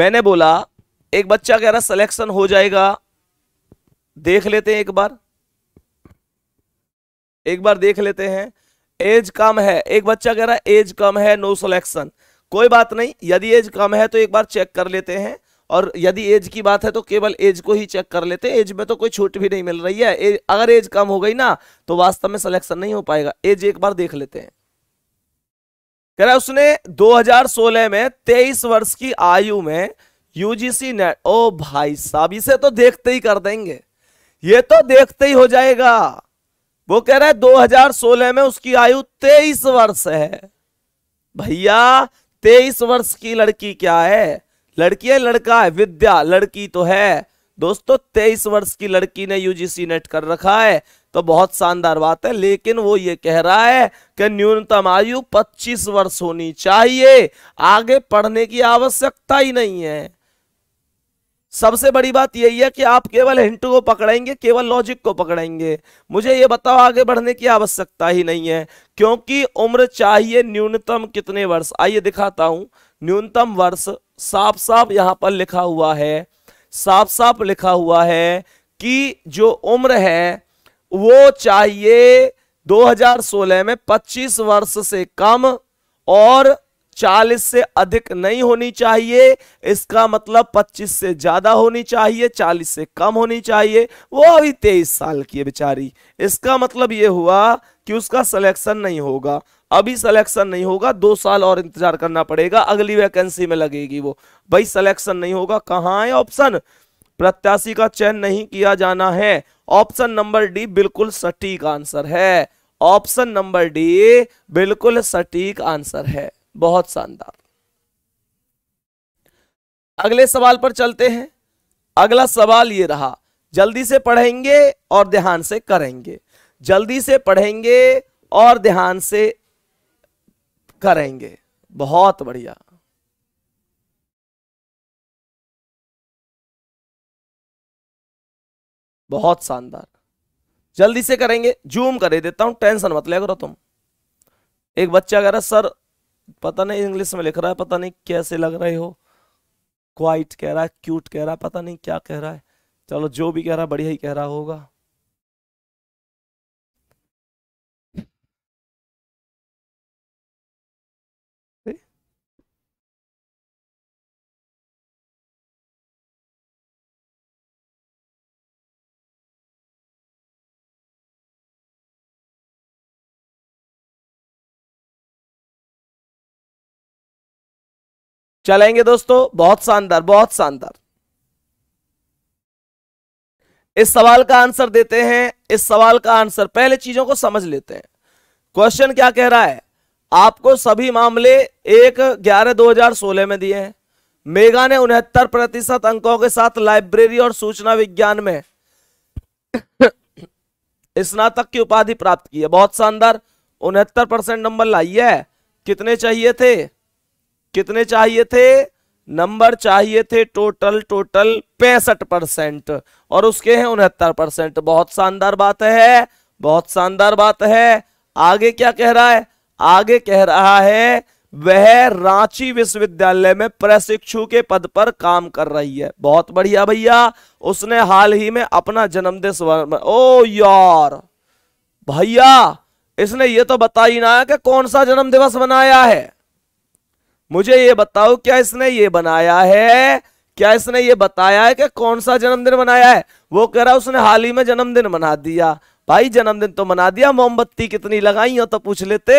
मैंने बोला एक बच्चा कह रहा सिलेक्शन हो जाएगा देख लेते हैं एक बार एक बार देख लेते हैं एज कम है एक बच्चा कह रहा है एज कम है नो सिलेक्शन कोई बात नहीं यदि एज कम है तो एक बार चेक कर लेते हैं और यदि एज की बात है तो केवल एज को ही चेक कर लेते हैं एज में तो कोई छूट भी नहीं मिल रही है एज, अगर एज कम हो गई ना तो वास्तव में सिलेक्शन नहीं हो पाएगा एज एक बार देख लेते हैं कह रहा है उसने 2016 में 23 वर्ष की आयु में यूजीसी नेट ओ भाई साहब इसे तो देखते ही कर देंगे ये तो देखते ही हो जाएगा वो कह रहा है 2016 में उसकी आयु 23 वर्ष है भैया 23 वर्ष की लड़की क्या है लड़की है लड़का है विद्या लड़की तो है दोस्तों 23 वर्ष की लड़की ने यूजीसी नेट कर रखा है तो बहुत शानदार बात है लेकिन वो ये कह रहा है कि न्यूनतम आयु 25 वर्ष होनी चाहिए आगे पढ़ने की आवश्यकता ही नहीं है सबसे बड़ी बात यही है कि आप केवल हिंट को पकड़ेंगे केवल लॉजिक को पकड़ेंगे मुझे ये बताओ आगे बढ़ने की आवश्यकता ही नहीं है क्योंकि उम्र चाहिए न्यूनतम कितने वर्ष आइए दिखाता हूं न्यूनतम वर्ष साफ साफ यहां पर लिखा हुआ है साफ साफ लिखा हुआ है कि जो उम्र है वो चाहिए 2016 में 25 वर्ष से कम और 40 से अधिक नहीं होनी चाहिए इसका मतलब 25 से ज्यादा होनी चाहिए 40 से कम होनी चाहिए वो अभी 23 साल की है बेचारी इसका मतलब ये हुआ कि उसका सिलेक्शन नहीं होगा अभी सिलेक्शन नहीं होगा दो साल और इंतजार करना पड़ेगा अगली वैकेंसी में लगेगी वो भाई सिलेक्शन नहीं होगा कहाँ है ऑप्शन प्रत्याशी का चयन नहीं किया जाना है ऑप्शन नंबर डी बिल्कुल सटीक आंसर है ऑप्शन नंबर डी बिल्कुल सटीक आंसर है बहुत शानदार अगले सवाल पर चलते हैं अगला सवाल ये रहा जल्दी से पढ़ेंगे और ध्यान से करेंगे जल्दी से पढ़ेंगे और ध्यान से करेंगे बहुत बढ़िया बहुत शानदार जल्दी से करेंगे जूम कर देता हूँ टेंशन मत ले करो तुम एक बच्चा कह रहा सर पता नहीं इंग्लिश में लिख रहा है पता नहीं कैसे लग रहे हो क्वाइट कह रहा है क्यूट कह रहा है पता नहीं क्या कह रहा है चलो जो भी कह रहा है बढ़िया ही कह रहा होगा चलेंगे दोस्तों बहुत शानदार बहुत शानदार इस सवाल का आंसर देते हैं इस सवाल का आंसर पहले चीजों को समझ लेते हैं क्वेश्चन क्या कह रहा है आपको सभी मामले एक ग्यारह दो हजार सोलह में दिए हैं मेगा ने उनहत्तर प्रतिशत अंकों के साथ लाइब्रेरी और सूचना विज्ञान में स्नातक की उपाधि प्राप्त की है बहुत शानदार उनहत्तर परसेंट नंबर लाइए कितने चाहिए थे कितने चाहिए थे नंबर चाहिए थे टोटल टोटल पैंसठ परसेंट और उसके हैं उनहत्तर परसेंट बहुत शानदार बात है बहुत शानदार बात है आगे क्या कह रहा है आगे कह रहा है वह रांची विश्वविद्यालय में प्रशिक्षु के पद पर काम कर रही है बहुत बढ़िया भैया उसने हाल ही में अपना जन्मदिन ओ यार भैया इसने ये तो बता ही ना कि कौन सा जन्म दिवस मनाया है मुझे ये बताओ क्या इसने ये बनाया है क्या इसने ये बताया है कि कौन सा जन्मदिन मनाया है वो कह रहा उसने हाल ही में जन्मदिन मना दिया भाई जन्मदिन तो मना दिया मोमबत्ती कितनी लगाई हो तो पूछ लेते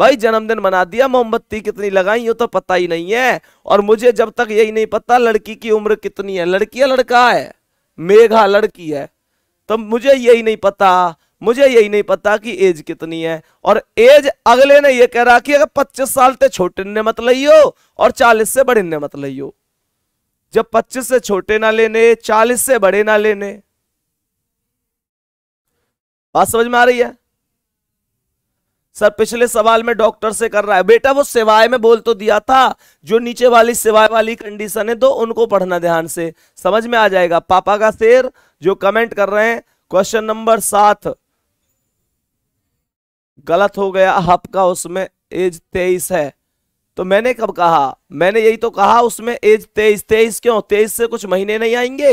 भाई जन्मदिन मना दिया मोमबत्ती कितनी लगाई हो तो पता ही नहीं है और मुझे जब तक यही नहीं पता लड़की की उम्र कितनी है लड़की है लड़का है मेघा लड़की है तो मुझे यही नहीं पता मुझे यही नहीं पता कि एज कितनी है और एज अगले ने यह कह रहा कि अगर पच्चीस साल से छोटे ने मत लियो और चालीस से बड़े ने मत लियो जब पच्चीस से छोटे ना लेने चालीस से बड़े ना लेने बात समझ में आ रही है सर पिछले सवाल में डॉक्टर से कर रहा है बेटा वो सेवाएं में बोल तो दिया था जो नीचे वाली सिवाय वाली कंडीशन है तो उनको पढ़ना ध्यान से समझ में आ जाएगा पापा का शेर जो कमेंट कर रहे हैं क्वेश्चन नंबर सात गलत हो गया हब उसमें एज तेईस है तो मैंने कब कहा मैंने यही तो कहा उसमें एज तेईस तेईस क्यों तेईस से कुछ महीने नहीं आएंगे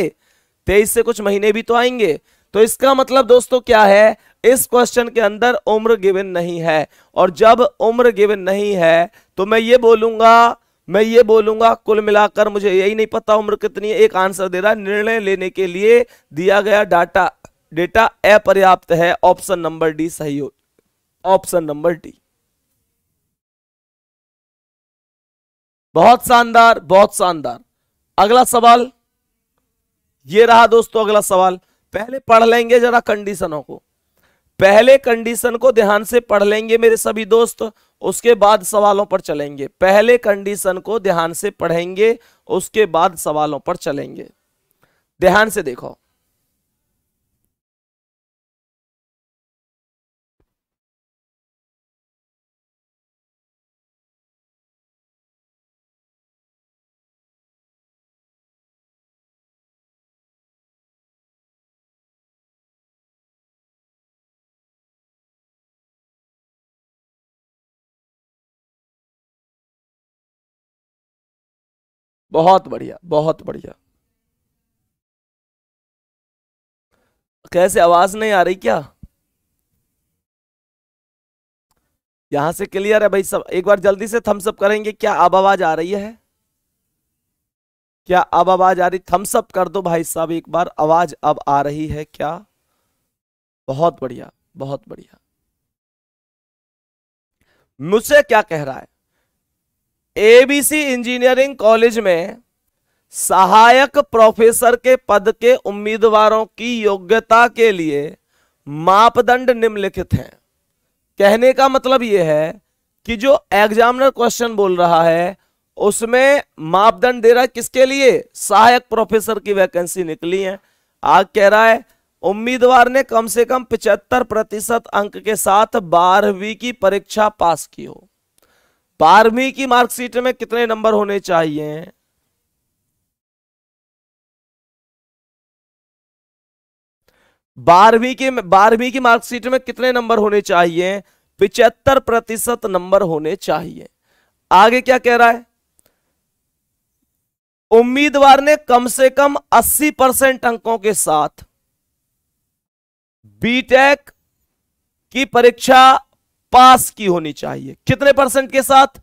तेईस से कुछ महीने भी तो आएंगे तो इसका मतलब दोस्तों क्या है इस क्वेश्चन के अंदर उम्र गिवन नहीं है और जब उम्र गिवन नहीं है तो मैं ये बोलूंगा मैं ये बोलूंगा कुल मिलाकर मुझे यही नहीं पता उम्र कितनी है एक आंसर दे रहा निर्णय लेने के लिए दिया गया डाटा डेटा अपर्याप्त है ऑप्शन नंबर डी सही हो ऑप्शन नंबर डी बहुत शानदार बहुत शानदार अगला सवाल ये रहा दोस्तों अगला सवाल पहले पढ़ लेंगे जरा कंडीशनों को पहले कंडीशन को ध्यान से पढ़ लेंगे मेरे सभी दोस्त उसके बाद सवालों पर चलेंगे पहले कंडीशन को ध्यान से पढ़ेंगे उसके बाद सवालों पर चलेंगे ध्यान से देखो बहुत बढ़िया बहुत बढ़िया कैसे आवाज नहीं आ रही क्या यहां से क्लियर है भाई सब एक बार जल्दी से थम्स अप करेंगे क्या अब आवाज आ रही है क्या अब आवाज आ रही थम्स अप कर दो भाई साहब एक बार आवाज अब आ रही है क्या बहुत बढ़िया बहुत बढ़िया मुझसे क्या कह रहा है एबीसी इंजीनियरिंग कॉलेज में सहायक प्रोफेसर के पद के उम्मीदवारों की योग्यता के लिए मापदंड निम्नलिखित हैं कहने का मतलब यह है कि जो एग्जामिनर क्वेश्चन बोल रहा है उसमें मापदंड दे रहा है किसके लिए सहायक प्रोफेसर की वैकेंसी निकली है आग कह रहा है उम्मीदवार ने कम से कम 75 प्रतिशत अंक के साथ बारहवीं की परीक्षा पास की हो बारहवीं की मार्कशीट में कितने नंबर होने चाहिए बारहवीं के बारहवीं की मार्कशीट में कितने नंबर होने चाहिए पिचहत्तर प्रतिशत नंबर होने चाहिए आगे क्या कह रहा है उम्मीदवार ने कम से कम 80 परसेंट अंकों के साथ बीटेक की परीक्षा पास की होनी चाहिए कितने परसेंट के साथ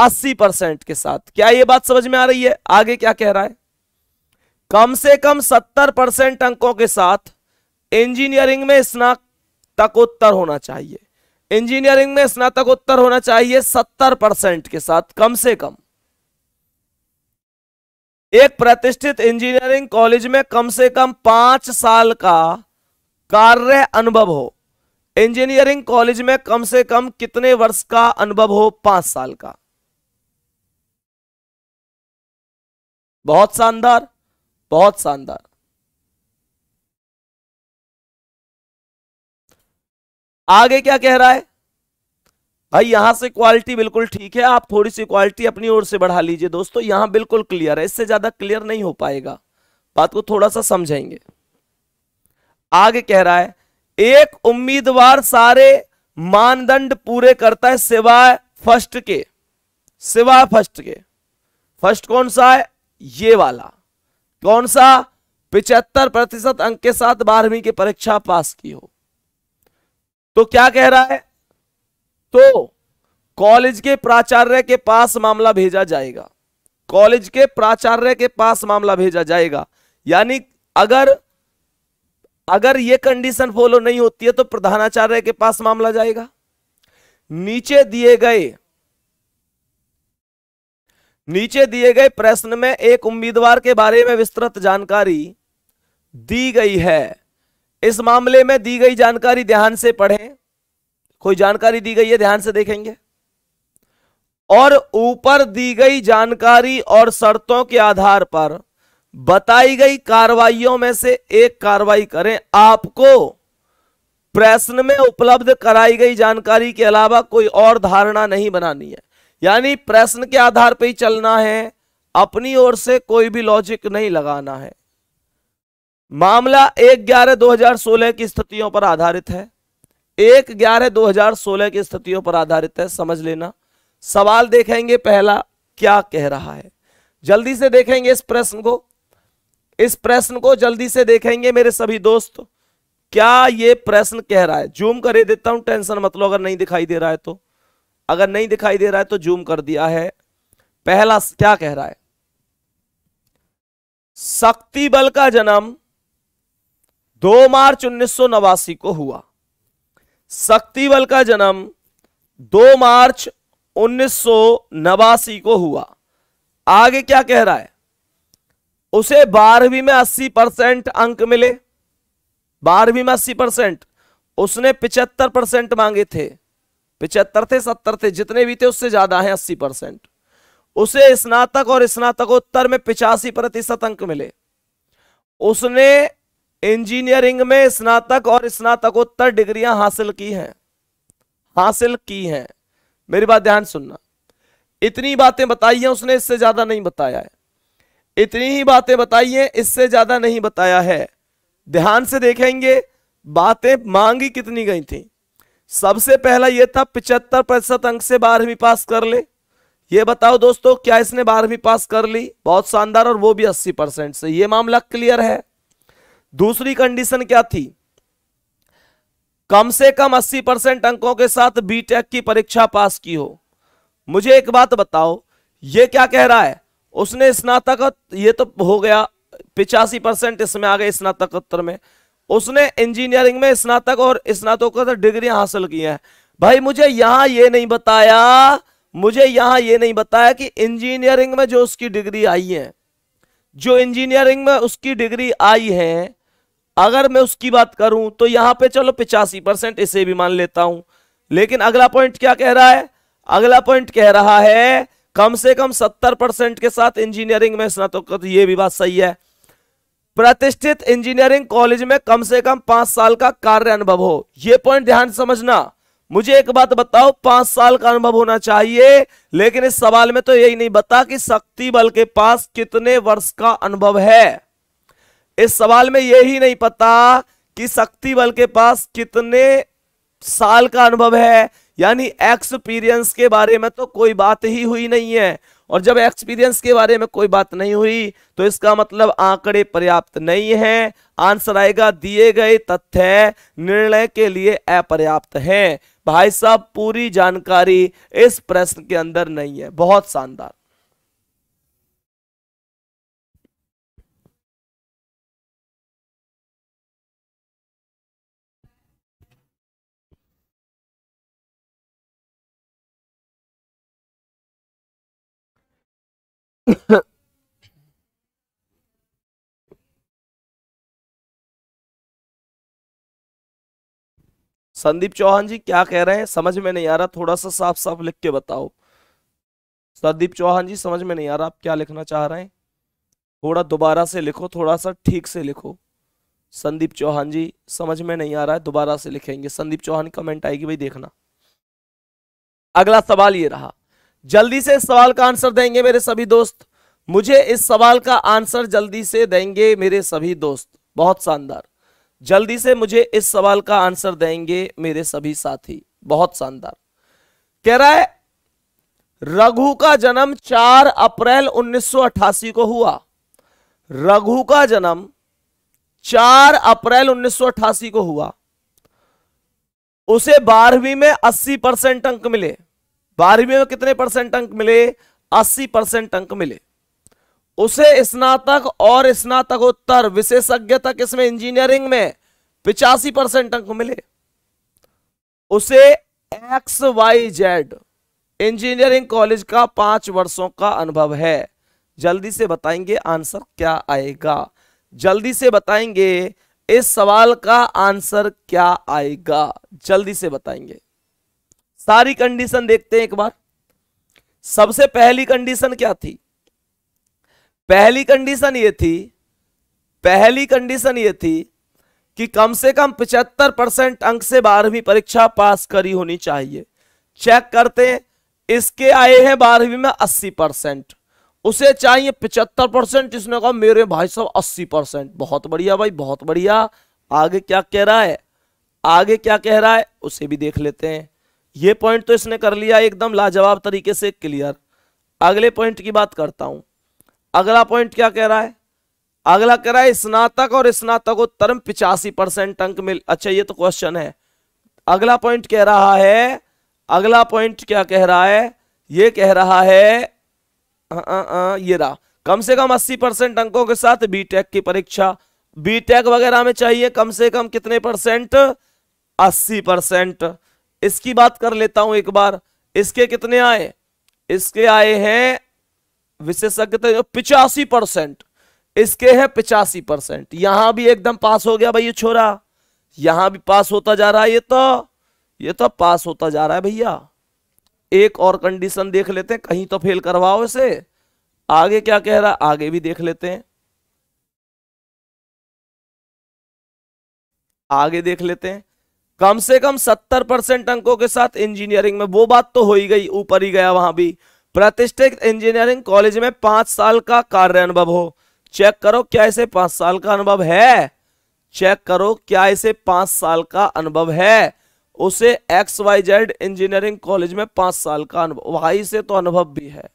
80 परसेंट के साथ क्या यह बात समझ में आ रही है आगे क्या कह रहा है कम से कम 70 परसेंट अंकों के साथ इंजीनियरिंग में स्नातकोत्तर होना चाहिए इंजीनियरिंग में स्नातकोत्तर होना चाहिए 70 परसेंट के साथ कम से कम एक प्रतिष्ठित इंजीनियरिंग कॉलेज में कम से कम पांच साल का कार्य अनुभव हो इंजीनियरिंग कॉलेज में कम से कम कितने वर्ष का अनुभव हो पांच साल का बहुत शानदार बहुत शानदार आगे क्या कह रहा है भाई यहां से क्वालिटी बिल्कुल ठीक है आप थोड़ी सी क्वालिटी अपनी ओर से बढ़ा लीजिए दोस्तों यहां बिल्कुल क्लियर है इससे ज्यादा क्लियर नहीं हो पाएगा बात को थोड़ा सा समझेंगे आगे कह रहा है एक उम्मीदवार सारे मानदंड पूरे करता है सिवाय फर्स्ट के सिवाय फर्स्ट के फर्स्ट कौन सा है ये वाला कौन सा पिचहत्तर प्रतिशत अंक के साथ बारहवीं की परीक्षा पास की हो तो क्या कह रहा है तो कॉलेज के प्राचार्य के पास मामला भेजा जाएगा कॉलेज के प्राचार्य के पास मामला भेजा जाएगा यानी अगर अगर यह कंडीशन फॉलो नहीं होती है तो प्रधानाचार्य के पास मामला जाएगा नीचे दिए गए नीचे दिए गए प्रश्न में एक उम्मीदवार के बारे में विस्तृत जानकारी दी गई है इस मामले में दी गई जानकारी ध्यान से पढ़ें कोई जानकारी दी गई है ध्यान से देखेंगे और ऊपर दी गई जानकारी और शर्तों के आधार पर बताई गई कार्रवाइयों में से एक कार्रवाई करें आपको प्रश्न में उपलब्ध कराई गई जानकारी के अलावा कोई और धारणा नहीं बनानी है यानी प्रश्न के आधार पर ही चलना है अपनी ओर से कोई भी लॉजिक नहीं लगाना है मामला एक ग्यारह दो हजार सोलह की स्थितियों पर आधारित है एक ग्यारह दो हजार सोलह की स्थितियों पर आधारित है समझ लेना सवाल देखेंगे पहला क्या कह रहा है जल्दी से देखेंगे इस प्रश्न को इस प्रश्न को जल्दी से देखेंगे मेरे सभी दोस्त क्या ये प्रश्न कह रहा है जूम कर देता हूं टेंशन मत लो अगर नहीं दिखाई दे रहा है तो अगर नहीं दिखाई दे रहा है तो जूम कर दिया है पहला क्या कह रहा है शक्ति बल का जन्म 2 मार्च उन्नीस को हुआ शक्ति बल का जन्म 2 मार्च उन्नीस को हुआ आगे क्या कह रहा है उसे बारहवीं में अस्सी परसेंट अंक मिले बारहवीं में अस्सी परसेंट उसने पिचहत्तर परसेंट मांगे थे पिछहत्तर थे सत्तर थे जितने भी थे उससे ज्यादा है अस्सी परसेंट उसे स्नातक और स्नातकोत्तर में पिचासी प्रतिशत अंक मिले उसने इंजीनियरिंग में स्नातक और स्नातकोत्तर डिग्रियां हासिल की हैं हासिल की हैं मेरी बात ध्यान सुनना इतनी बातें बताई हैं उसने इससे ज्यादा नहीं बताया है इतनी ही बातें बताई हैं इससे ज़्यादा नहीं बताया है ध्यान से देखेंगे बातें मांगी कितनी गई थी सबसे पहला यह था पिचहत्तर प्रतिशत अंक से बारहवीं पास कर ले ये बताओ दोस्तों क्या इसने बारहवीं पास कर ली बहुत शानदार और वो भी अस्सी परसेंट से यह मामला क्लियर है दूसरी कंडीशन क्या थी कम से कम अस्सी परसेंट अंकों के साथ बीटेक की परीक्षा पास की हो मुझे एक बात बताओ ये क्या कह रहा है उसने स्नातक ये तो हो गया पिचासी परसेंट इसमें आ गए स्नातकोत्तर में उसने इंजीनियरिंग में स्नातक और स्नातकोत्तर डिग्रियां हासिल की हैं भाई मुझे यहां ये नहीं बताया मुझे यहां ये नहीं बताया कि इंजीनियरिंग में जो उसकी डिग्री आई है जो इंजीनियरिंग में उसकी डिग्री आई है अगर मैं उसकी बात करूं तो यहां पे चलो पिचासी परसेंट इसे भी मान लेता हूं लेकिन अगला पॉइंट क्या कह रहा है अगला पॉइंट कह रहा है कम से कम सत्तर परसेंट के साथ इंजीनियरिंग में स्नातक तो ये भी बात सही है प्रतिष्ठित इंजीनियरिंग कॉलेज में कम से कम पांच साल का कार्य अनुभव हो यह पॉइंट ध्यान समझना मुझे एक बात बताओ पांच साल का अनुभव होना चाहिए लेकिन इस सवाल में तो यही नहीं बता कि शक्ति बल के पास कितने वर्ष का अनुभव है इस सवाल में यही नहीं पता कि शक्ति बल के पास कितने साल का अनुभव है यानी एक्सपीरियंस के बारे में तो कोई बात ही हुई नहीं है और जब एक्सपीरियंस के बारे में कोई बात नहीं हुई तो इसका मतलब आंकड़े पर्याप्त नहीं है आंसर आएगा दिए गए तथ्य निर्णय के लिए अपर्याप्त है भाई साहब पूरी जानकारी इस प्रश्न के अंदर नहीं है बहुत शानदार संदीप चौहान जी क्या कह रहे हैं समझ में नहीं आ रहा थोड़ा सा साफ साफ लिख के बताओ संदीप चौहान जी समझ में नहीं आ रहा आप क्या लिखना चाह रहे हैं थोड़ा दोबारा से लिखो थोड़ा सा ठीक से लिखो संदीप चौहान जी समझ में नहीं आ रहा है दोबारा से लिखेंगे संदीप चौहान कमेंट आएगी भाई देखना अगला सवाल ये रहा जल्दी से इस सवाल का आंसर देंगे मेरे सभी दोस्त मुझे इस सवाल का आंसर जल्दी से देंगे मेरे सभी दोस्त बहुत शानदार जल्दी से मुझे इस सवाल का आंसर देंगे मेरे सभी साथी बहुत शानदार कह रहा है रघु का जन्म 4 अप्रैल 1988 को हुआ रघु का जन्म 4 अप्रैल 1988 को हुआ उसे बारहवीं में 80 परसेंट अंक मिले बारहवीं में कितने परसेंट अंक मिले अस्सी परसेंट अंक मिले उसे स्नातक और स्नातकोत्तर विशेषज्ञ तक इसमें इंजीनियरिंग में पिचासी परसेंट अंक मिले उसे X Y Z engineering college का पांच वर्षों का अनुभव है जल्दी से बताएंगे आंसर क्या आएगा जल्दी से बताएंगे इस सवाल का आंसर क्या आएगा जल्दी से बताएंगे सारी कंडीशन देखते हैं एक बार सबसे पहली कंडीशन क्या थी पहली कंडीशन ये थी पहली कंडीशन ये थी कि कम से कम पिचहत्तर परसेंट अंक से बारहवीं परीक्षा पास करी होनी चाहिए चेक करते हैं इसके आए हैं बारहवीं में अस्सी परसेंट उसे चाहिए पिचहत्तर परसेंट इसने कहा मेरे भाई साहब अस्सी परसेंट बहुत बढ़िया भाई बहुत बढ़िया आगे क्या कह रहा है आगे क्या कह रहा है उसे भी देख लेते हैं ये पॉइंट तो इसने कर लिया एकदम लाजवाब तरीके से क्लियर अगले पॉइंट की बात करता हूं अगला पॉइंट क्या कह रहा है अगला कह रहा है स्नातक और स्नातकोत्तर में पिचासी परसेंट अंक मिल अच्छा ये तो क्वेश्चन है अगला पॉइंट कह रहा है अगला पॉइंट क्या कह रहा है ये कह रहा है आ, आ, आ, ये रहा कम से कम अस्सी परसेंट अंकों के साथ बीटेक की परीक्षा बीटेक वगैरह में चाहिए कम से कम कितने परसेंट अस्सी परसेंट इसकी बात कर लेता हूं एक बार इसके कितने आए इसके आए हैं विशेषज्ञ पिचासी परसेंट इसके हैं पिचासी परसेंट यहां भी एकदम पास हो गया भाई ये छोरा यहां भी पास होता जा रहा है ये तो ये तो पास होता जा रहा है भैया एक और कंडीशन देख लेते हैं कहीं तो फेल करवाओ इसे आगे क्या कह रहा आगे भी देख लेते हैं आगे देख लेते हैं कम से कम सत्तर परसेंट अंकों के साथ इंजीनियरिंग में वो बात तो हो ही गई ऊपर ही गया वहां भी प्रतिष्ठित इंजीनियरिंग कॉलेज में पांच साल का कार्य अनुभव हो चेक करो क्या इसे पांच साल का अनुभव है चेक करो क्या इसे पांच साल का अनुभव है उसे X Y Z engineering college में पांच साल का अनुभव भाई से तो अनुभव भी है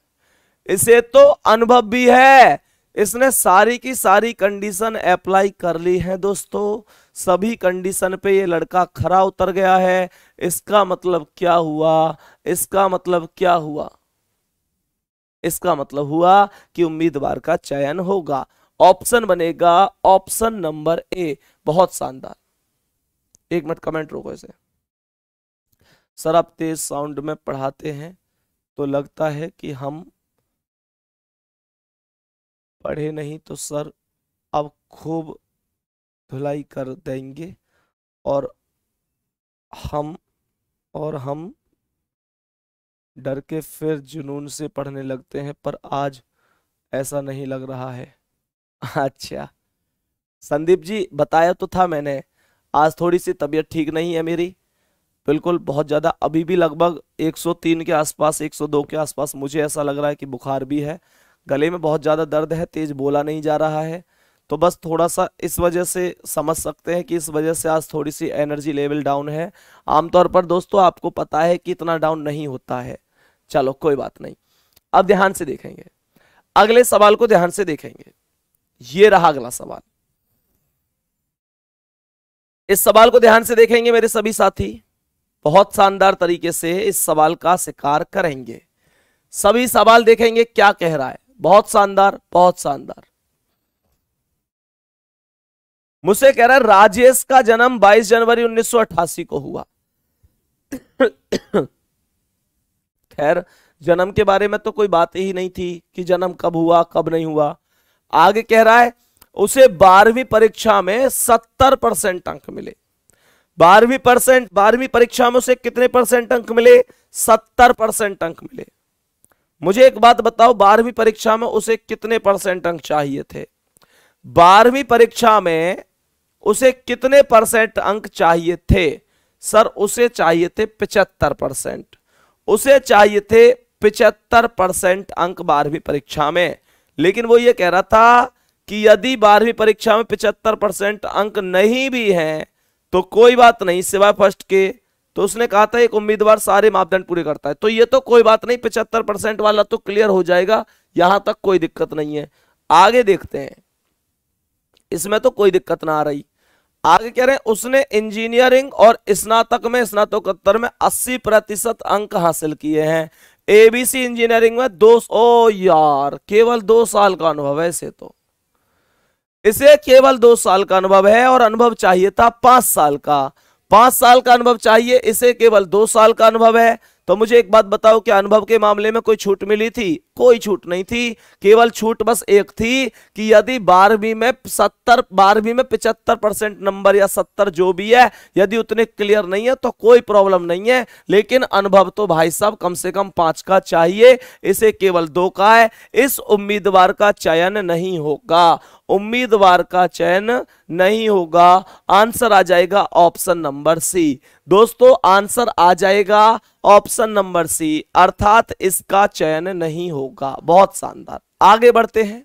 इसे तो अनुभव भी है इसने सारी की सारी कंडीशन अप्लाई कर ली है दोस्तों सभी कंडीशन पे ये लड़का खरा उतर गया है इसका मतलब क्या हुआ इसका मतलब क्या हुआ इसका मतलब हुआ कि उम्मीदवार का चयन होगा ऑप्शन बनेगा ऑप्शन नंबर ए बहुत शानदार एक मिनट कमेंट रोको इसे सर आप तेज साउंड में पढ़ाते हैं तो लगता है कि हम पढ़े नहीं तो सर अब खूब धुलाई कर देंगे और हम और हम डर के फिर जुनून से पढ़ने लगते हैं पर आज ऐसा नहीं लग रहा है अच्छा संदीप जी बताया तो था मैंने आज थोड़ी सी तबीयत ठीक नहीं है मेरी बिल्कुल बहुत ज़्यादा अभी भी लगभग 103 के आसपास 102 के आसपास मुझे ऐसा लग रहा है कि बुखार भी है गले में बहुत ज़्यादा दर्द है तेज बोला नहीं जा रहा है तो बस थोड़ा सा इस वजह से समझ सकते हैं कि इस वजह से आज थोड़ी सी एनर्जी लेवल डाउन है आमतौर पर दोस्तों आपको पता है कि इतना डाउन नहीं होता है चलो कोई बात नहीं अब ध्यान से देखेंगे अगले सवाल को ध्यान से देखेंगे ये रहा अगला सवाल इस सवाल को ध्यान से देखेंगे मेरे सभी साथी बहुत शानदार तरीके से इस सवाल का शिकार करेंगे सभी सवाल देखेंगे क्या कह रहा है बहुत शानदार बहुत शानदार मुझसे कह रहा है राजेश का जन्म 22 जनवरी 1988 को हुआ खैर जन्म के बारे में तो कोई बात ही नहीं थी कि जन्म कब हुआ कब नहीं हुआ आगे कह रहा है उसे बारहवीं परीक्षा में सत्तर परसेंट अंक मिले बारहवीं परसेंट बारहवीं परीक्षा में उसे कितने परसेंट अंक मिले सत्तर परसेंट अंक मिले मुझे एक बात बताओ बारहवीं परीक्षा में उसे कितने परसेंट अंक चाहिए थे बारहवीं परीक्षा में उसे कितने परसेंट अंक चाहिए थे सर उसे चाहिए थे पिचहत्तर परसेंट उसे चाहिए थे पिचहत्तर परसेंट अंक बारहवीं परीक्षा में लेकिन वो ये कह रहा था कि यदि बारहवीं परीक्षा में पिचहत्तर परसेंट अंक नहीं भी हैं तो कोई बात नहीं सिवाय फर्स्ट के तो उसने कहा था एक उम्मीदवार सारे मापदंड पूरे करता है तो ये तो कोई बात नहीं पिछहत्तर परसेंट वाला तो क्लियर हो जाएगा यहां तक कोई दिक्कत नहीं है आगे देखते हैं इसमें तो कोई दिक्कत ना आ रही आगे कह रहे हैं उसने इंजीनियरिंग और स्नातक में स्नातकोत्तर में अस्सी प्रतिशत अंक हासिल किए हैं एबीसी इंजीनियरिंग में दो ओ यार केवल दो साल का अनुभव है इसे तो इसे केवल दो साल का अनुभव है और अनुभव चाहिए था पांच साल का पांच साल का अनुभव चाहिए इसे केवल दो साल का अनुभव है तो मुझे एक बात बताओ कि अनुभव के मामले में कोई छूट मिली थी कोई छूट नहीं थी केवल छूट बस एक थी कि यदि बारहवीं में सत्तर बारहवीं में पिछहत्तर परसेंट नंबर या सत्तर जो भी है यदि उतने क्लियर नहीं है तो कोई प्रॉब्लम नहीं है लेकिन अनुभव तो भाई साहब कम से कम पांच का चाहिए इसे केवल दो का है इस उम्मीदवार का चयन नहीं होगा उम्मीदवार का चयन नहीं होगा आंसर आ जाएगा ऑप्शन नंबर सी दोस्तों आंसर आ जाएगा ऑप्शन नंबर सी अर्थात इसका चयन नहीं होगा बहुत शानदार आगे बढ़ते हैं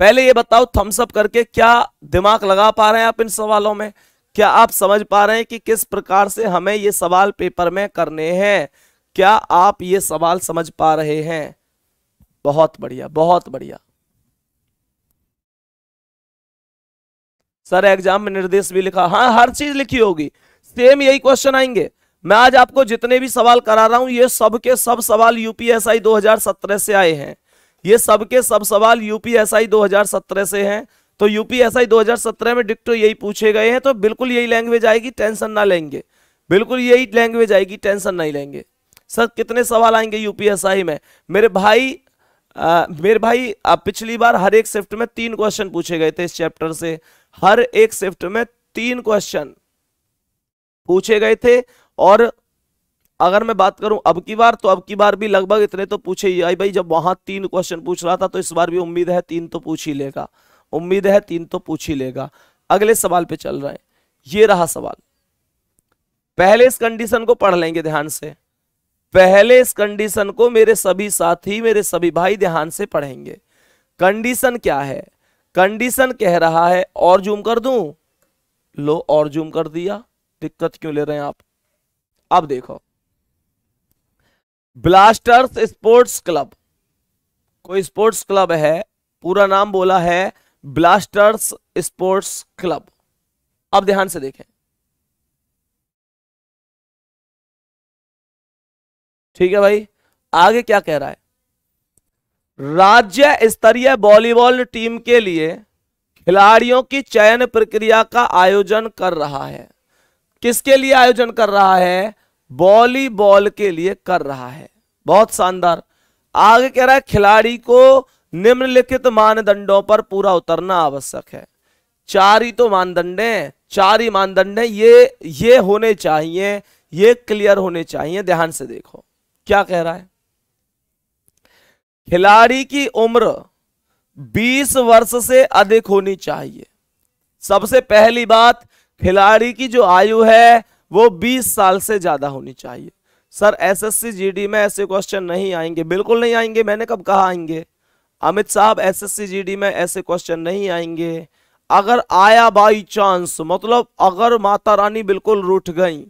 पहले ये बताओ थम्सअप करके क्या दिमाग लगा पा रहे हैं आप इन सवालों में क्या आप समझ पा रहे हैं कि किस प्रकार से हमें ये सवाल पेपर में करने हैं क्या आप ये सवाल समझ पा रहे हैं बहुत बढ़िया बहुत बढ़िया सर एग्जाम में निर्देश भी लिखा हाँ हर चीज लिखी होगी सेम यही क्वेश्चन आएंगे मैं आज आपको जितने भी सवाल करा रहा हूं ये सब के सब सवाल यूपीएसआई 2017 से आए हैं ये सब के सब सवाल यूपीएसआई 2017 से हैं तो यूपीएसआई 2017 में डिक्टो यही पूछे गए हैं तो बिल्कुल यही लैंग्वेज आएगी टेंशन ना लेंगे बिल्कुल यही लैंग्वेज आएगी टेंशन नहीं लेंगे सर कितने सवाल आएंगे यूपीएसआई में मेरे भाई आ, मेरे भाई आ, पिछली बार हर एक शिफ्ट में तीन क्वेश्चन पूछे गए थे इस चैप्टर से हर एक शिफ्ट में तीन क्वेश्चन पूछे गए थे और अगर मैं बात करूं अब की बार तो अब की बार भी लगभग इतने तो पूछे ही आई भाई जब वहां तीन क्वेश्चन पूछ रहा था तो इस बार भी उम्मीद है तीन तो पूछ ही लेगा उम्मीद है तीन तो पूछ ही लेगा अगले सवाल पे चल रहे हैं ये रहा सवाल पहले इस कंडीशन को पढ़ लेंगे ध्यान से पहले इस कंडीशन को मेरे सभी साथी मेरे सभी भाई ध्यान से पढ़ेंगे कंडीशन क्या है कंडीशन कह रहा है और जूम कर दूं लो और जूम कर दिया दिक्कत क्यों ले रहे हैं आप अब देखो ब्लास्टर्स स्पोर्ट्स क्लब कोई स्पोर्ट्स क्लब है पूरा नाम बोला है ब्लास्टर्स स्पोर्ट्स क्लब अब ध्यान से देखें ठीक है भाई आगे क्या कह रहा है राज्य स्तरीय वॉलीबॉल टीम के लिए खिलाड़ियों की चयन प्रक्रिया का आयोजन कर रहा है किसके लिए आयोजन कर रहा है वॉलीबॉल के लिए कर रहा है बहुत शानदार आगे कह रहा है खिलाड़ी को निम्नलिखित मानदंडों पर पूरा उतरना आवश्यक है चार ही तो मानदंड है चार ही मानदंड है ये ये होने चाहिए ये क्लियर होने चाहिए ध्यान से देखो क्या कह रहा है खिलाड़ी की उम्र 20 वर्ष से अधिक होनी चाहिए सबसे पहली बात खिलाड़ी की जो आयु है वो 20 साल से ज्यादा होनी चाहिए सर एसएससी जीडी में ऐसे क्वेश्चन नहीं आएंगे बिल्कुल नहीं आएंगे मैंने कब कहा आएंगे अमित साहब एसएससी जीडी में ऐसे क्वेश्चन नहीं आएंगे अगर आया बाई चांस मतलब अगर माता रानी बिल्कुल रूठ गई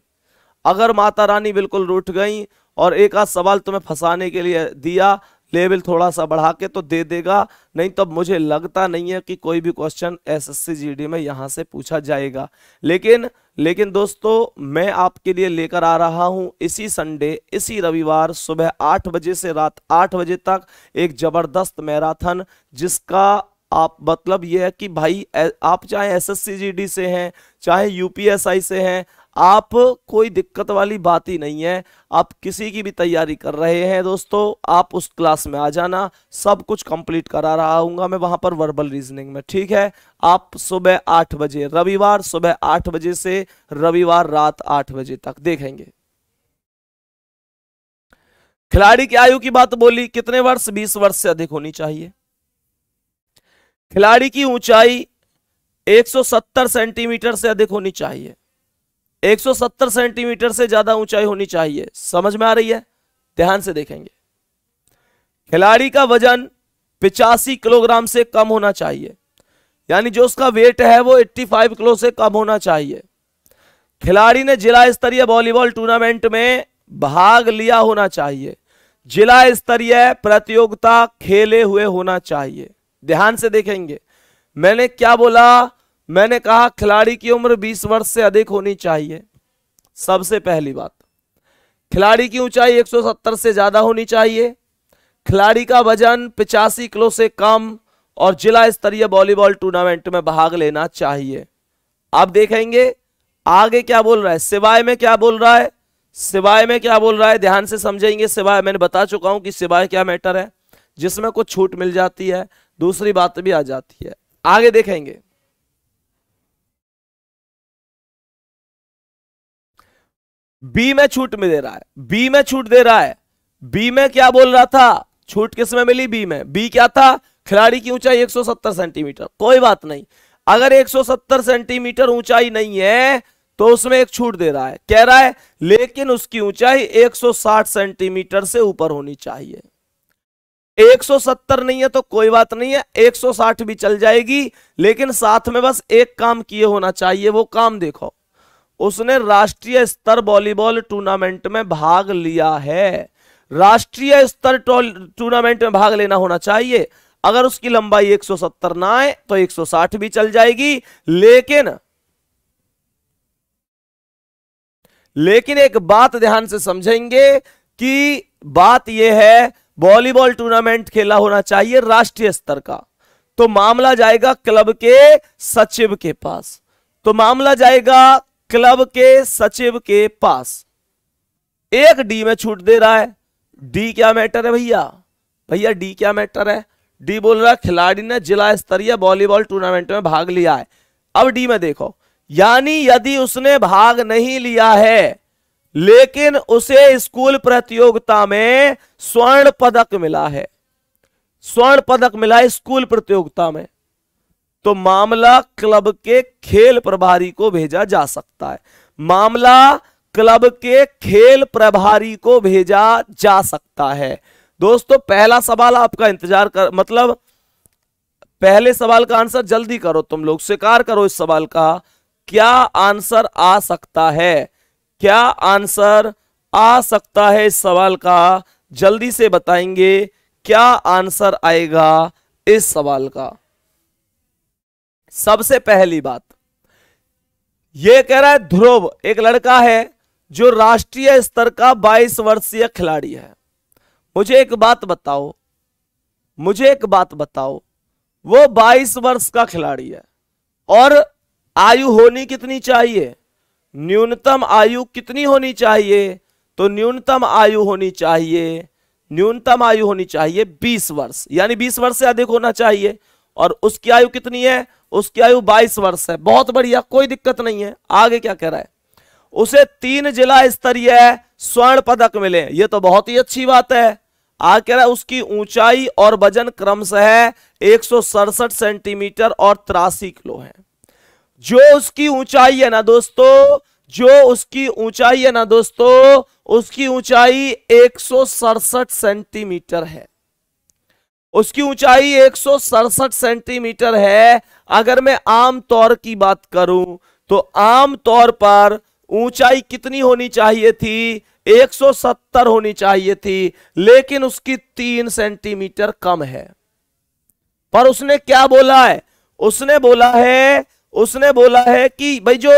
अगर माता रानी बिल्कुल रूठ गई और एक आध सवाल तुम्हें फंसाने के लिए दिया लेवल थोड़ा सा बढ़ा के तो दे देगा नहीं तब तो मुझे लगता नहीं है कि कोई भी क्वेश्चन एसएससी जीडी में यहाँ से पूछा जाएगा लेकिन लेकिन दोस्तों मैं आपके लिए लेकर आ रहा हूँ इसी संडे इसी रविवार सुबह आठ बजे से रात आठ बजे तक एक ज़बरदस्त मैराथन जिसका आप मतलब यह है कि भाई आप चाहे एस एस से हैं चाहे यूपीएसआई से हैं आप कोई दिक्कत वाली बात ही नहीं है आप किसी की भी तैयारी कर रहे हैं दोस्तों आप उस क्लास में आ जाना सब कुछ कंप्लीट करा रहा हूँ मैं वहाँ पर वर्बल रीजनिंग में ठीक है आप सुबह आठ बजे रविवार सुबह आठ बजे से रविवार रात आठ बजे तक देखेंगे खिलाड़ी की आयु की बात बोली कितने वर्ष बीस वर्ष से अधिक होनी चाहिए खिलाड़ी की ऊंचाई 170 सेंटीमीटर से अधिक होनी चाहिए 170 सेंटीमीटर से ज्यादा ऊंचाई होनी चाहिए समझ में आ रही है ध्यान से देखेंगे खिलाड़ी का वजन पिचासी किलोग्राम से कम होना चाहिए यानी जो उसका वेट है वो 85 किलो से कम होना चाहिए खिलाड़ी ने जिला स्तरीय वॉलीबॉल टूर्नामेंट में भाग लिया होना चाहिए जिला स्तरीय प्रतियोगिता खेले हुए होना चाहिए ध्यान से देखेंगे मैंने क्या बोला मैंने कहा खिलाड़ी की उम्र 20 वर्ष से अधिक होनी चाहिए सबसे पहली बात खिलाड़ी की ऊंचाई 170 से ज़्यादा होनी चाहिए खिलाड़ी का वजन पिचासी किलो से कम और जिला स्तरीय वॉलीबॉल टूर्नामेंट में भाग लेना चाहिए आप देखेंगे आगे क्या बोल रहा है सिवाय में क्या बोल रहा है सिवाय में क्या बोल रहा है ध्यान से समझेंगे सिवाय मैंने बता चुका हूं कि सिवाय क्या मैटर है जिसमें कुछ छूट मिल जाती है दूसरी बात भी आ जाती है आगे देखेंगे बी में छूट में दे रहा है बी में छूट दे रहा है बी में क्या बोल रहा था छूट किस में मिली बी में बी क्या था खिलाड़ी की ऊंचाई 170 सेंटीमीटर कोई बात नहीं अगर 170 सेंटीमीटर ऊंचाई नहीं है तो उसमें एक छूट दे रहा है कह रहा है लेकिन उसकी ऊंचाई 160 सेंटीमीटर से ऊपर होनी चाहिए 170 नहीं है तो कोई बात नहीं है 160 भी चल जाएगी लेकिन साथ में बस एक काम किए होना चाहिए वो काम देखो उसने राष्ट्रीय स्तर वॉलीबॉल टूर्नामेंट में भाग लिया है राष्ट्रीय स्तर टूर्नामेंट में भाग लेना होना चाहिए अगर उसकी लंबाई 170 ना आए तो 160 भी चल जाएगी लेकिन लेकिन एक बात ध्यान से समझेंगे कि बात यह है वॉलीबॉल टूर्नामेंट खेला होना चाहिए राष्ट्रीय स्तर का तो मामला जाएगा क्लब के सचिव के पास तो मामला जाएगा क्लब के सचिव के पास एक डी में छूट दे रहा है डी क्या मैटर है भैया भैया डी क्या मैटर है डी बोल रहा खिलाड़ी ने जिला स्तरीय वॉलीबॉल टूर्नामेंट में भाग लिया है अब डी में देखो यानी यदि उसने भाग नहीं लिया है लेकिन उसे स्कूल प्रतियोगिता में स्वर्ण पदक मिला है स्वर्ण पदक मिला है स्कूल प्रतियोगिता में तो मामला क्लब के खेल प्रभारी को भेजा जा सकता है मामला क्लब के खेल प्रभारी को भेजा जा सकता है दोस्तों पहला सवाल आपका इंतजार कर मतलब पहले सवाल का आंसर जल्दी करो तुम लोग स्वीकार करो इस सवाल का क्या आंसर आ सकता है क्या आंसर आ सकता है इस सवाल का जल्दी से बताएंगे क्या आंसर आएगा इस सवाल का सबसे पहली बात यह कह रहा है ध्रुव एक लड़का है जो राष्ट्रीय स्तर का 22 वर्षीय खिलाड़ी है मुझे एक बात बताओ मुझे एक बात बताओ वो 22 वर्ष का खिलाड़ी है और आयु होनी कितनी चाहिए न्यूनतम आयु कितनी होनी चाहिए तो न्यूनतम आयु होनी चाहिए न्यूनतम आयु होनी चाहिए 20 वर्ष यानी 20 वर्ष से अधिक होना चाहिए और उसकी आयु कितनी है उसकी आयु 22 वर्ष है बहुत बढ़िया कोई दिक्कत नहीं है आगे क्या कह रहा है उसे तीन जिला स्तरीय स्वर्ण पदक मिले ये तो बहुत ही अच्छी बात है आगे कह रहा है उसकी ऊंचाई और वजन क्रमशः है एक सेंटीमीटर और तिरासी किलो है जो उसकी ऊंचाई है ना दोस्तों जो उसकी ऊंचाई है ना दोस्तों उसकी ऊंचाई एक सेंटीमीटर है उसकी ऊंचाई एक सेंटीमीटर है अगर मैं आम तौर की बात करूं तो आम तौर पर ऊंचाई कितनी होनी चाहिए थी 170 होनी चाहिए थी लेकिन उसकी तीन सेंटीमीटर कम है पर उसने क्या बोला है उसने बोला है उसने बोला है कि भाई जो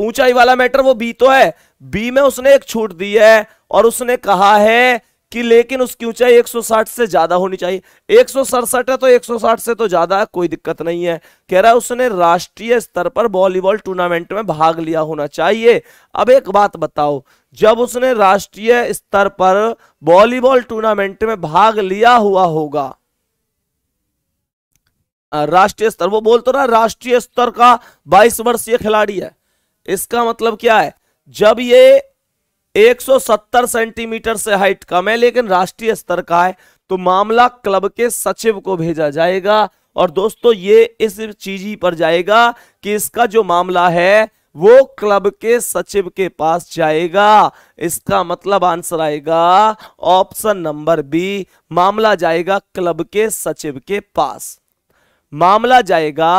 ऊंचाई वाला मैटर वो बी तो है बी में उसने एक छूट दी है और उसने कहा है कि लेकिन उसकी ऊंचाई 160 से ज्यादा होनी चाहिए एक है तो 160 से तो ज्यादा है कोई दिक्कत नहीं है कह रहा है उसने राष्ट्रीय स्तर पर वॉलीबॉल टूर्नामेंट में भाग लिया होना चाहिए अब एक बात बताओ जब उसने राष्ट्रीय स्तर पर वॉलीबॉल टूर्नामेंट में भाग लिया हुआ होगा राष्ट्रीय स्तर वो बोल तो ना राष्ट्रीय स्तर का बाईस वर्षीय खिलाड़ी है इसका मतलब क्या है जब ये 170 सेंटीमीटर से हाइट कम है लेकिन राष्ट्रीय स्तर का है तो मामला क्लब के सचिव को भेजा जाएगा और दोस्तों ये इस चीज ही पर जाएगा कि इसका जो मामला है वो क्लब के सचिव के पास जाएगा इसका मतलब आंसर आएगा ऑप्शन नंबर बी मामला जाएगा क्लब के सचिव के पास मामला जाएगा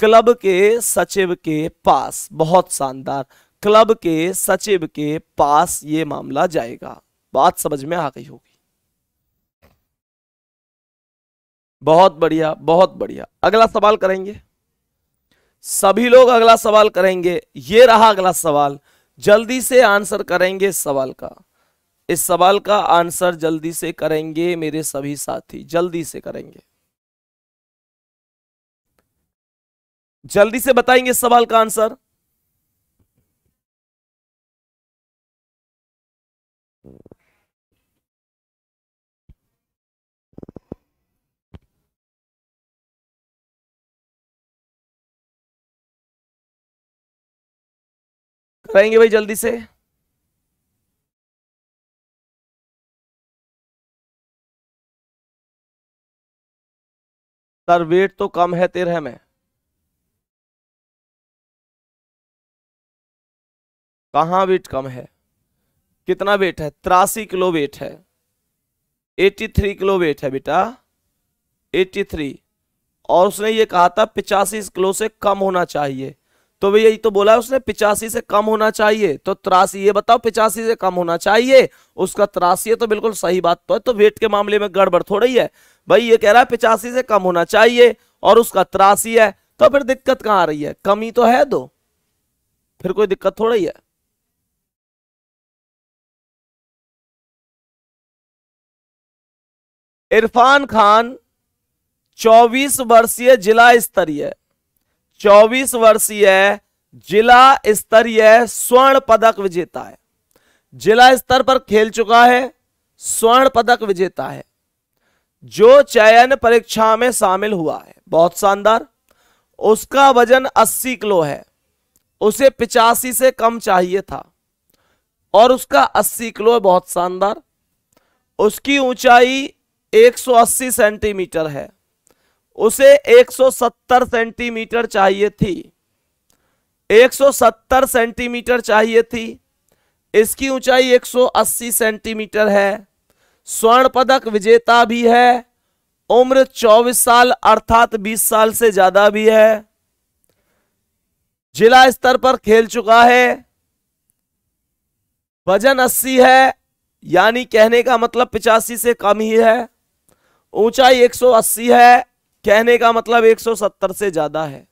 क्लब के सचिव के पास बहुत शानदार क्लब के सचिव के पास ये मामला जाएगा बात समझ में आ गई होगी बहुत बढ़िया बहुत बढ़िया अगला सवाल करेंगे सभी लोग अगला सवाल करेंगे ये रहा अगला सवाल जल्दी से आंसर करेंगे इस सवाल का इस सवाल का आंसर जल्दी से करेंगे मेरे सभी साथी जल्दी से करेंगे जल्दी से बताएंगे इस सवाल का आंसर रहेंगे भाई जल्दी से सर वेट तो कम है तेरह में कहा वेट कम है कितना वेट है तिरासी किलो वेट है एट्टी थ्री किलो वेट है बेटा एट्टी थ्री और उसने ये कहा था पिचासी किलो से कम होना चाहिए तो यही तो बोला है उसने पिचासी से कम होना चाहिए तो त्रासी ये बताओ पिचासी से कम होना चाहिए उसका त्रासी है तो बिल्कुल सही बात तो है तो वेट के मामले में गड़बड़ थोड़ी है भाई ये कह रहा है पिचासी से कम होना चाहिए और उसका त्रासी है तो फिर दिक्कत कहां आ रही है कमी तो है दो फिर कोई दिक्कत थोड़ी है इरफान खान चौबीस वर्षीय जिला स्तरीय चौबीस वर्षीय जिला स्तरीय स्वर्ण पदक विजेता है जिला स्तर पर खेल चुका है स्वर्ण पदक विजेता है जो चयन परीक्षा में शामिल हुआ है बहुत शानदार उसका वजन 80 किलो है उसे पिचासी से कम चाहिए था और उसका 80 किलो है बहुत शानदार उसकी ऊंचाई 180 सेंटीमीटर है उसे 170 सेंटीमीटर चाहिए थी 170 सेंटीमीटर चाहिए थी इसकी ऊंचाई 180 सेंटीमीटर है स्वर्ण पदक विजेता भी है उम्र 24 साल अर्थात 20 साल से ज्यादा भी है जिला स्तर पर खेल चुका है वजन 80 है यानी कहने का मतलब पिचासी से कम ही है ऊंचाई 180 है कहने का मतलब 170 से ज्यादा है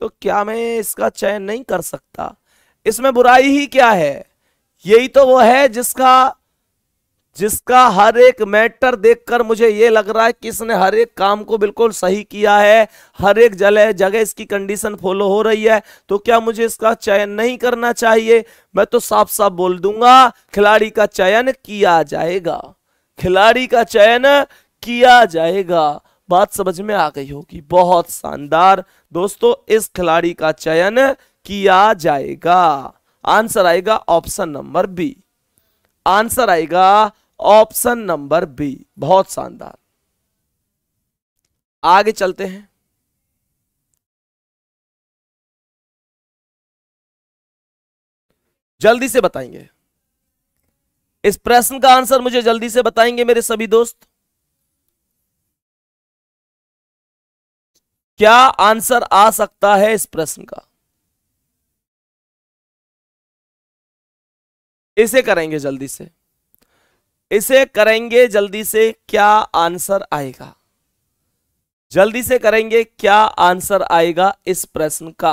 तो क्या मैं इसका चयन नहीं कर सकता इसमें बुराई ही क्या है यही तो वो है जिसका जिसका हर एक मैटर देखकर मुझे ये लग रहा है कि इसने हर एक काम को बिल्कुल सही किया है हर एक जगह जगह इसकी कंडीशन फॉलो हो रही है तो क्या मुझे इसका चयन नहीं करना चाहिए मैं तो साफ साफ बोल दूंगा खिलाड़ी का चयन किया जाएगा खिलाड़ी का चयन किया जाएगा बात समझ में आ गई होगी बहुत शानदार दोस्तों इस खिलाड़ी का चयन किया जाएगा आंसर आएगा ऑप्शन नंबर बी आंसर आएगा ऑप्शन नंबर बी बहुत शानदार आगे चलते हैं जल्दी से बताएंगे इस प्रश्न का आंसर मुझे जल्दी से बताएंगे मेरे सभी दोस्त क्या आंसर आ सकता है इस प्रश्न का इसे करेंगे जल्दी से इसे करेंगे जल्दी से क्या आंसर आएगा जल्दी से करेंगे क्या आंसर आएगा इस प्रश्न का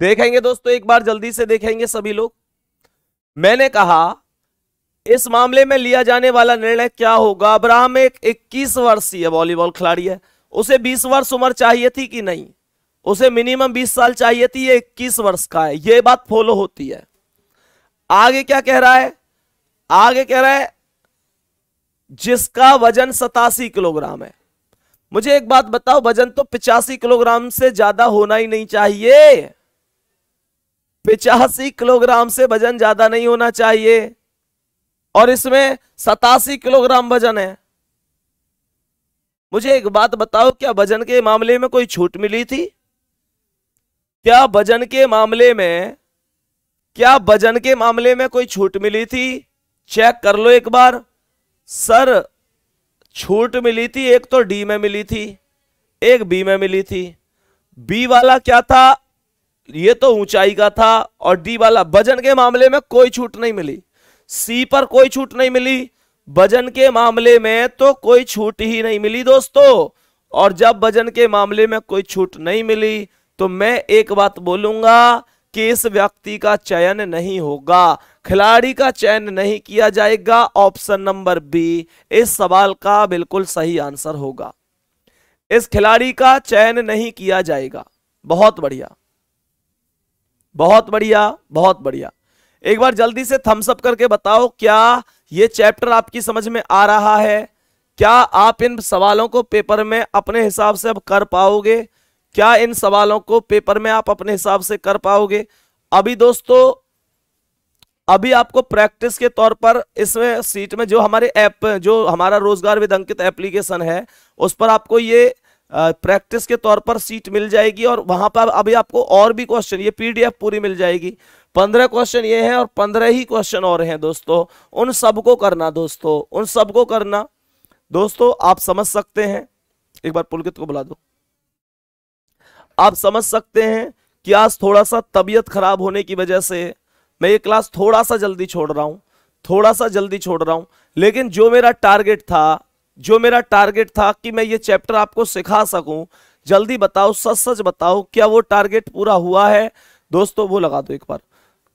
देखेंगे दोस्तों एक बार जल्दी से देखेंगे सभी लोग मैंने कहा इस मामले में लिया जाने वाला निर्णय क्या होगा अब्राहम एक इक्कीस वर्षीय वॉलीबॉल खिलाड़ी है उसे 20 वर्ष उम्र चाहिए थी कि नहीं उसे मिनिमम 20 साल चाहिए थी ये 21 वर्ष का है ये बात फॉलो होती है आगे क्या कह रहा है आगे कह रहा है जिसका वजन सतासी किलोग्राम है मुझे एक बात बताओ वजन तो पिचासी किलोग्राम से ज्यादा होना ही नहीं चाहिए पिचासी किलोग्राम से वजन ज्यादा नहीं होना चाहिए और इसमें सतासी किलोग्राम वजन है मुझे एक बात बताओ क्या वजन के मामले में कोई छूट मिली थी क्या वजन के मामले में क्या वजन के मामले में कोई छूट मिली थी चेक कर लो एक बार सर छूट मिली थी एक तो डी में मिली थी एक बी में मिली थी बी वाला क्या था ये तो ऊंचाई का था और डी वाला वजन के मामले में कोई छूट नहीं मिली सी पर कोई छूट नहीं मिली वजन के मामले में तो कोई छूट ही नहीं मिली दोस्तों और जब वजन के मामले में कोई छूट नहीं मिली तो मैं एक बात बोलूंगा कि इस व्यक्ति का चयन नहीं होगा खिलाड़ी का चयन नहीं किया जाएगा ऑप्शन नंबर बी इस सवाल का बिल्कुल सही आंसर होगा इस खिलाड़ी का चयन नहीं किया जाएगा बहुत बढ़िया बहुत बढ़िया बहुत बढ़िया एक बार जल्दी से थम्स अप करके बताओ क्या ये चैप्टर आपकी समझ में आ रहा है क्या आप इन सवालों को पेपर में अपने हिसाब से अब कर पाओगे क्या इन सवालों को पेपर में आप अपने हिसाब से कर पाओगे अभी दोस्तों अभी आपको प्रैक्टिस के तौर पर इसमें सीट में जो हमारे ऐप जो हमारा रोजगार विद अंकित एप्लीकेशन है उस पर आपको ये प्रैक्टिस के तौर पर सीट मिल जाएगी और वहां पर अभी आपको और भी क्वेश्चन ये पीडीएफ पूरी मिल जाएगी पंद्रह क्वेश्चन ये हैं और पंद्रह ही क्वेश्चन और हैं दोस्तों उन सबको करना दोस्तों उन सबको करना दोस्तों आप समझ सकते हैं एक बार पुलकित को बुला दो आप समझ सकते हैं कि आज थोड़ा सा तबीयत खराब होने की वजह से मैं ये क्लास थोड़ा सा जल्दी छोड़ रहा हूं थोड़ा सा जल्दी छोड़ रहा हूं लेकिन जो मेरा टारगेट था जो मेरा टारगेट था कि मैं ये चैप्टर आपको सिखा सकूं जल्दी बताओ सच सच बताओ क्या वो टारगेट पूरा हुआ है दोस्तों वो लगा दो एक बार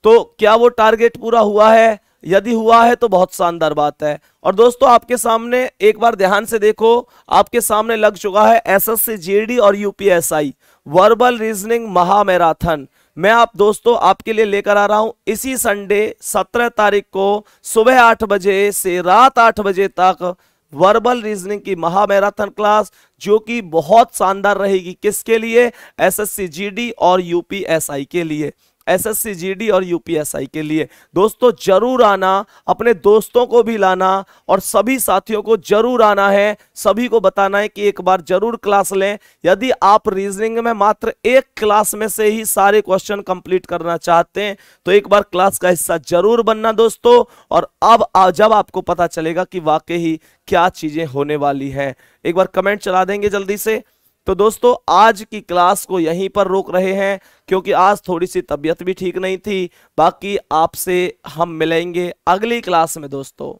तो क्या वो टारगेट पूरा हुआ है यदि हुआ है तो बहुत शानदार बात है और दोस्तों आपके सामने एक बार ध्यान से देखो आपके सामने लग चुका है एसएससी जेडी और यूपीएसआई वर्बल रीजनिंग महामैराथन मैं आप दोस्तों आपके लिए लेकर आ रहा हूं इसी संडे 17 तारीख को सुबह 8 बजे से रात 8 बजे तक वर्बल रीजनिंग की महामैराथन क्लास जो कि बहुत शानदार रहेगी किसके लिए एसएससी जीडी और यूपीएसआई के लिए एसएससी जीडी और यूपीएसआई के लिए दोस्तों जरूर आना अपने दोस्तों को भी लाना और सभी साथियों को जरूर आना है सभी को बताना है कि एक बार जरूर क्लास लें यदि आप रीजनिंग में मात्र एक क्लास में से ही सारे क्वेश्चन कंप्लीट करना चाहते हैं तो एक बार क्लास का हिस्सा जरूर बनना दोस्तों और अब जब आपको पता चलेगा कि वाकई ही क्या चीजें होने वाली है एक बार कमेंट चला देंगे जल्दी से तो दोस्तों आज की क्लास को यहीं पर रोक रहे हैं क्योंकि आज थोड़ी सी तबीयत भी ठीक नहीं थी बाकी आपसे हम मिलेंगे अगली क्लास में दोस्तों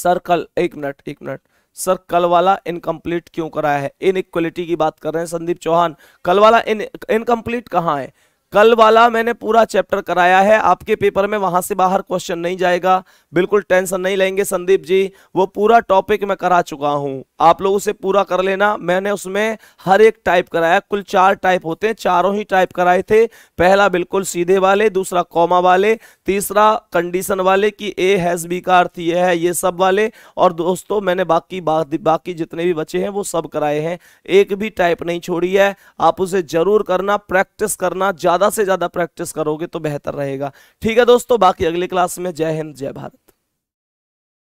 सर्कल एक मिनट एक मिनट सर कल वाला इनकम्प्लीट क्यों कराया है इनइक्वलिटी की बात कर रहे हैं संदीप चौहान कल वाला इन इनकम्प्लीट कहाँ है कल वाला मैंने पूरा चैप्टर कराया है आपके पेपर में वहां से बाहर क्वेश्चन नहीं जाएगा बिल्कुल टेंशन नहीं लेंगे संदीप जी वो पूरा टॉपिक मैं करा चुका हूं आप लोग उसे पूरा कर लेना मैंने उसमें हर एक टाइप कराया कुल चार टाइप होते हैं चारों ही टाइप कराए थे पहला बिल्कुल सीधे वाले दूसरा कॉमा वाले तीसरा कंडीशन वाले कि ए हैज बी का अर्थ ये है ये सब वाले और दोस्तों मैंने बाकी बा, बाकी जितने भी बचे हैं वो सब कराए हैं एक भी टाइप नहीं छोड़ी है आप उसे जरूर करना प्रैक्टिस करना ज्यादा ज़्यादा से ज़्यादा प्रैक्टिस करोगे तो बेहतर रहेगा ठीक है दोस्तों बाकी अगली क्लास में जय हिंद जय भारत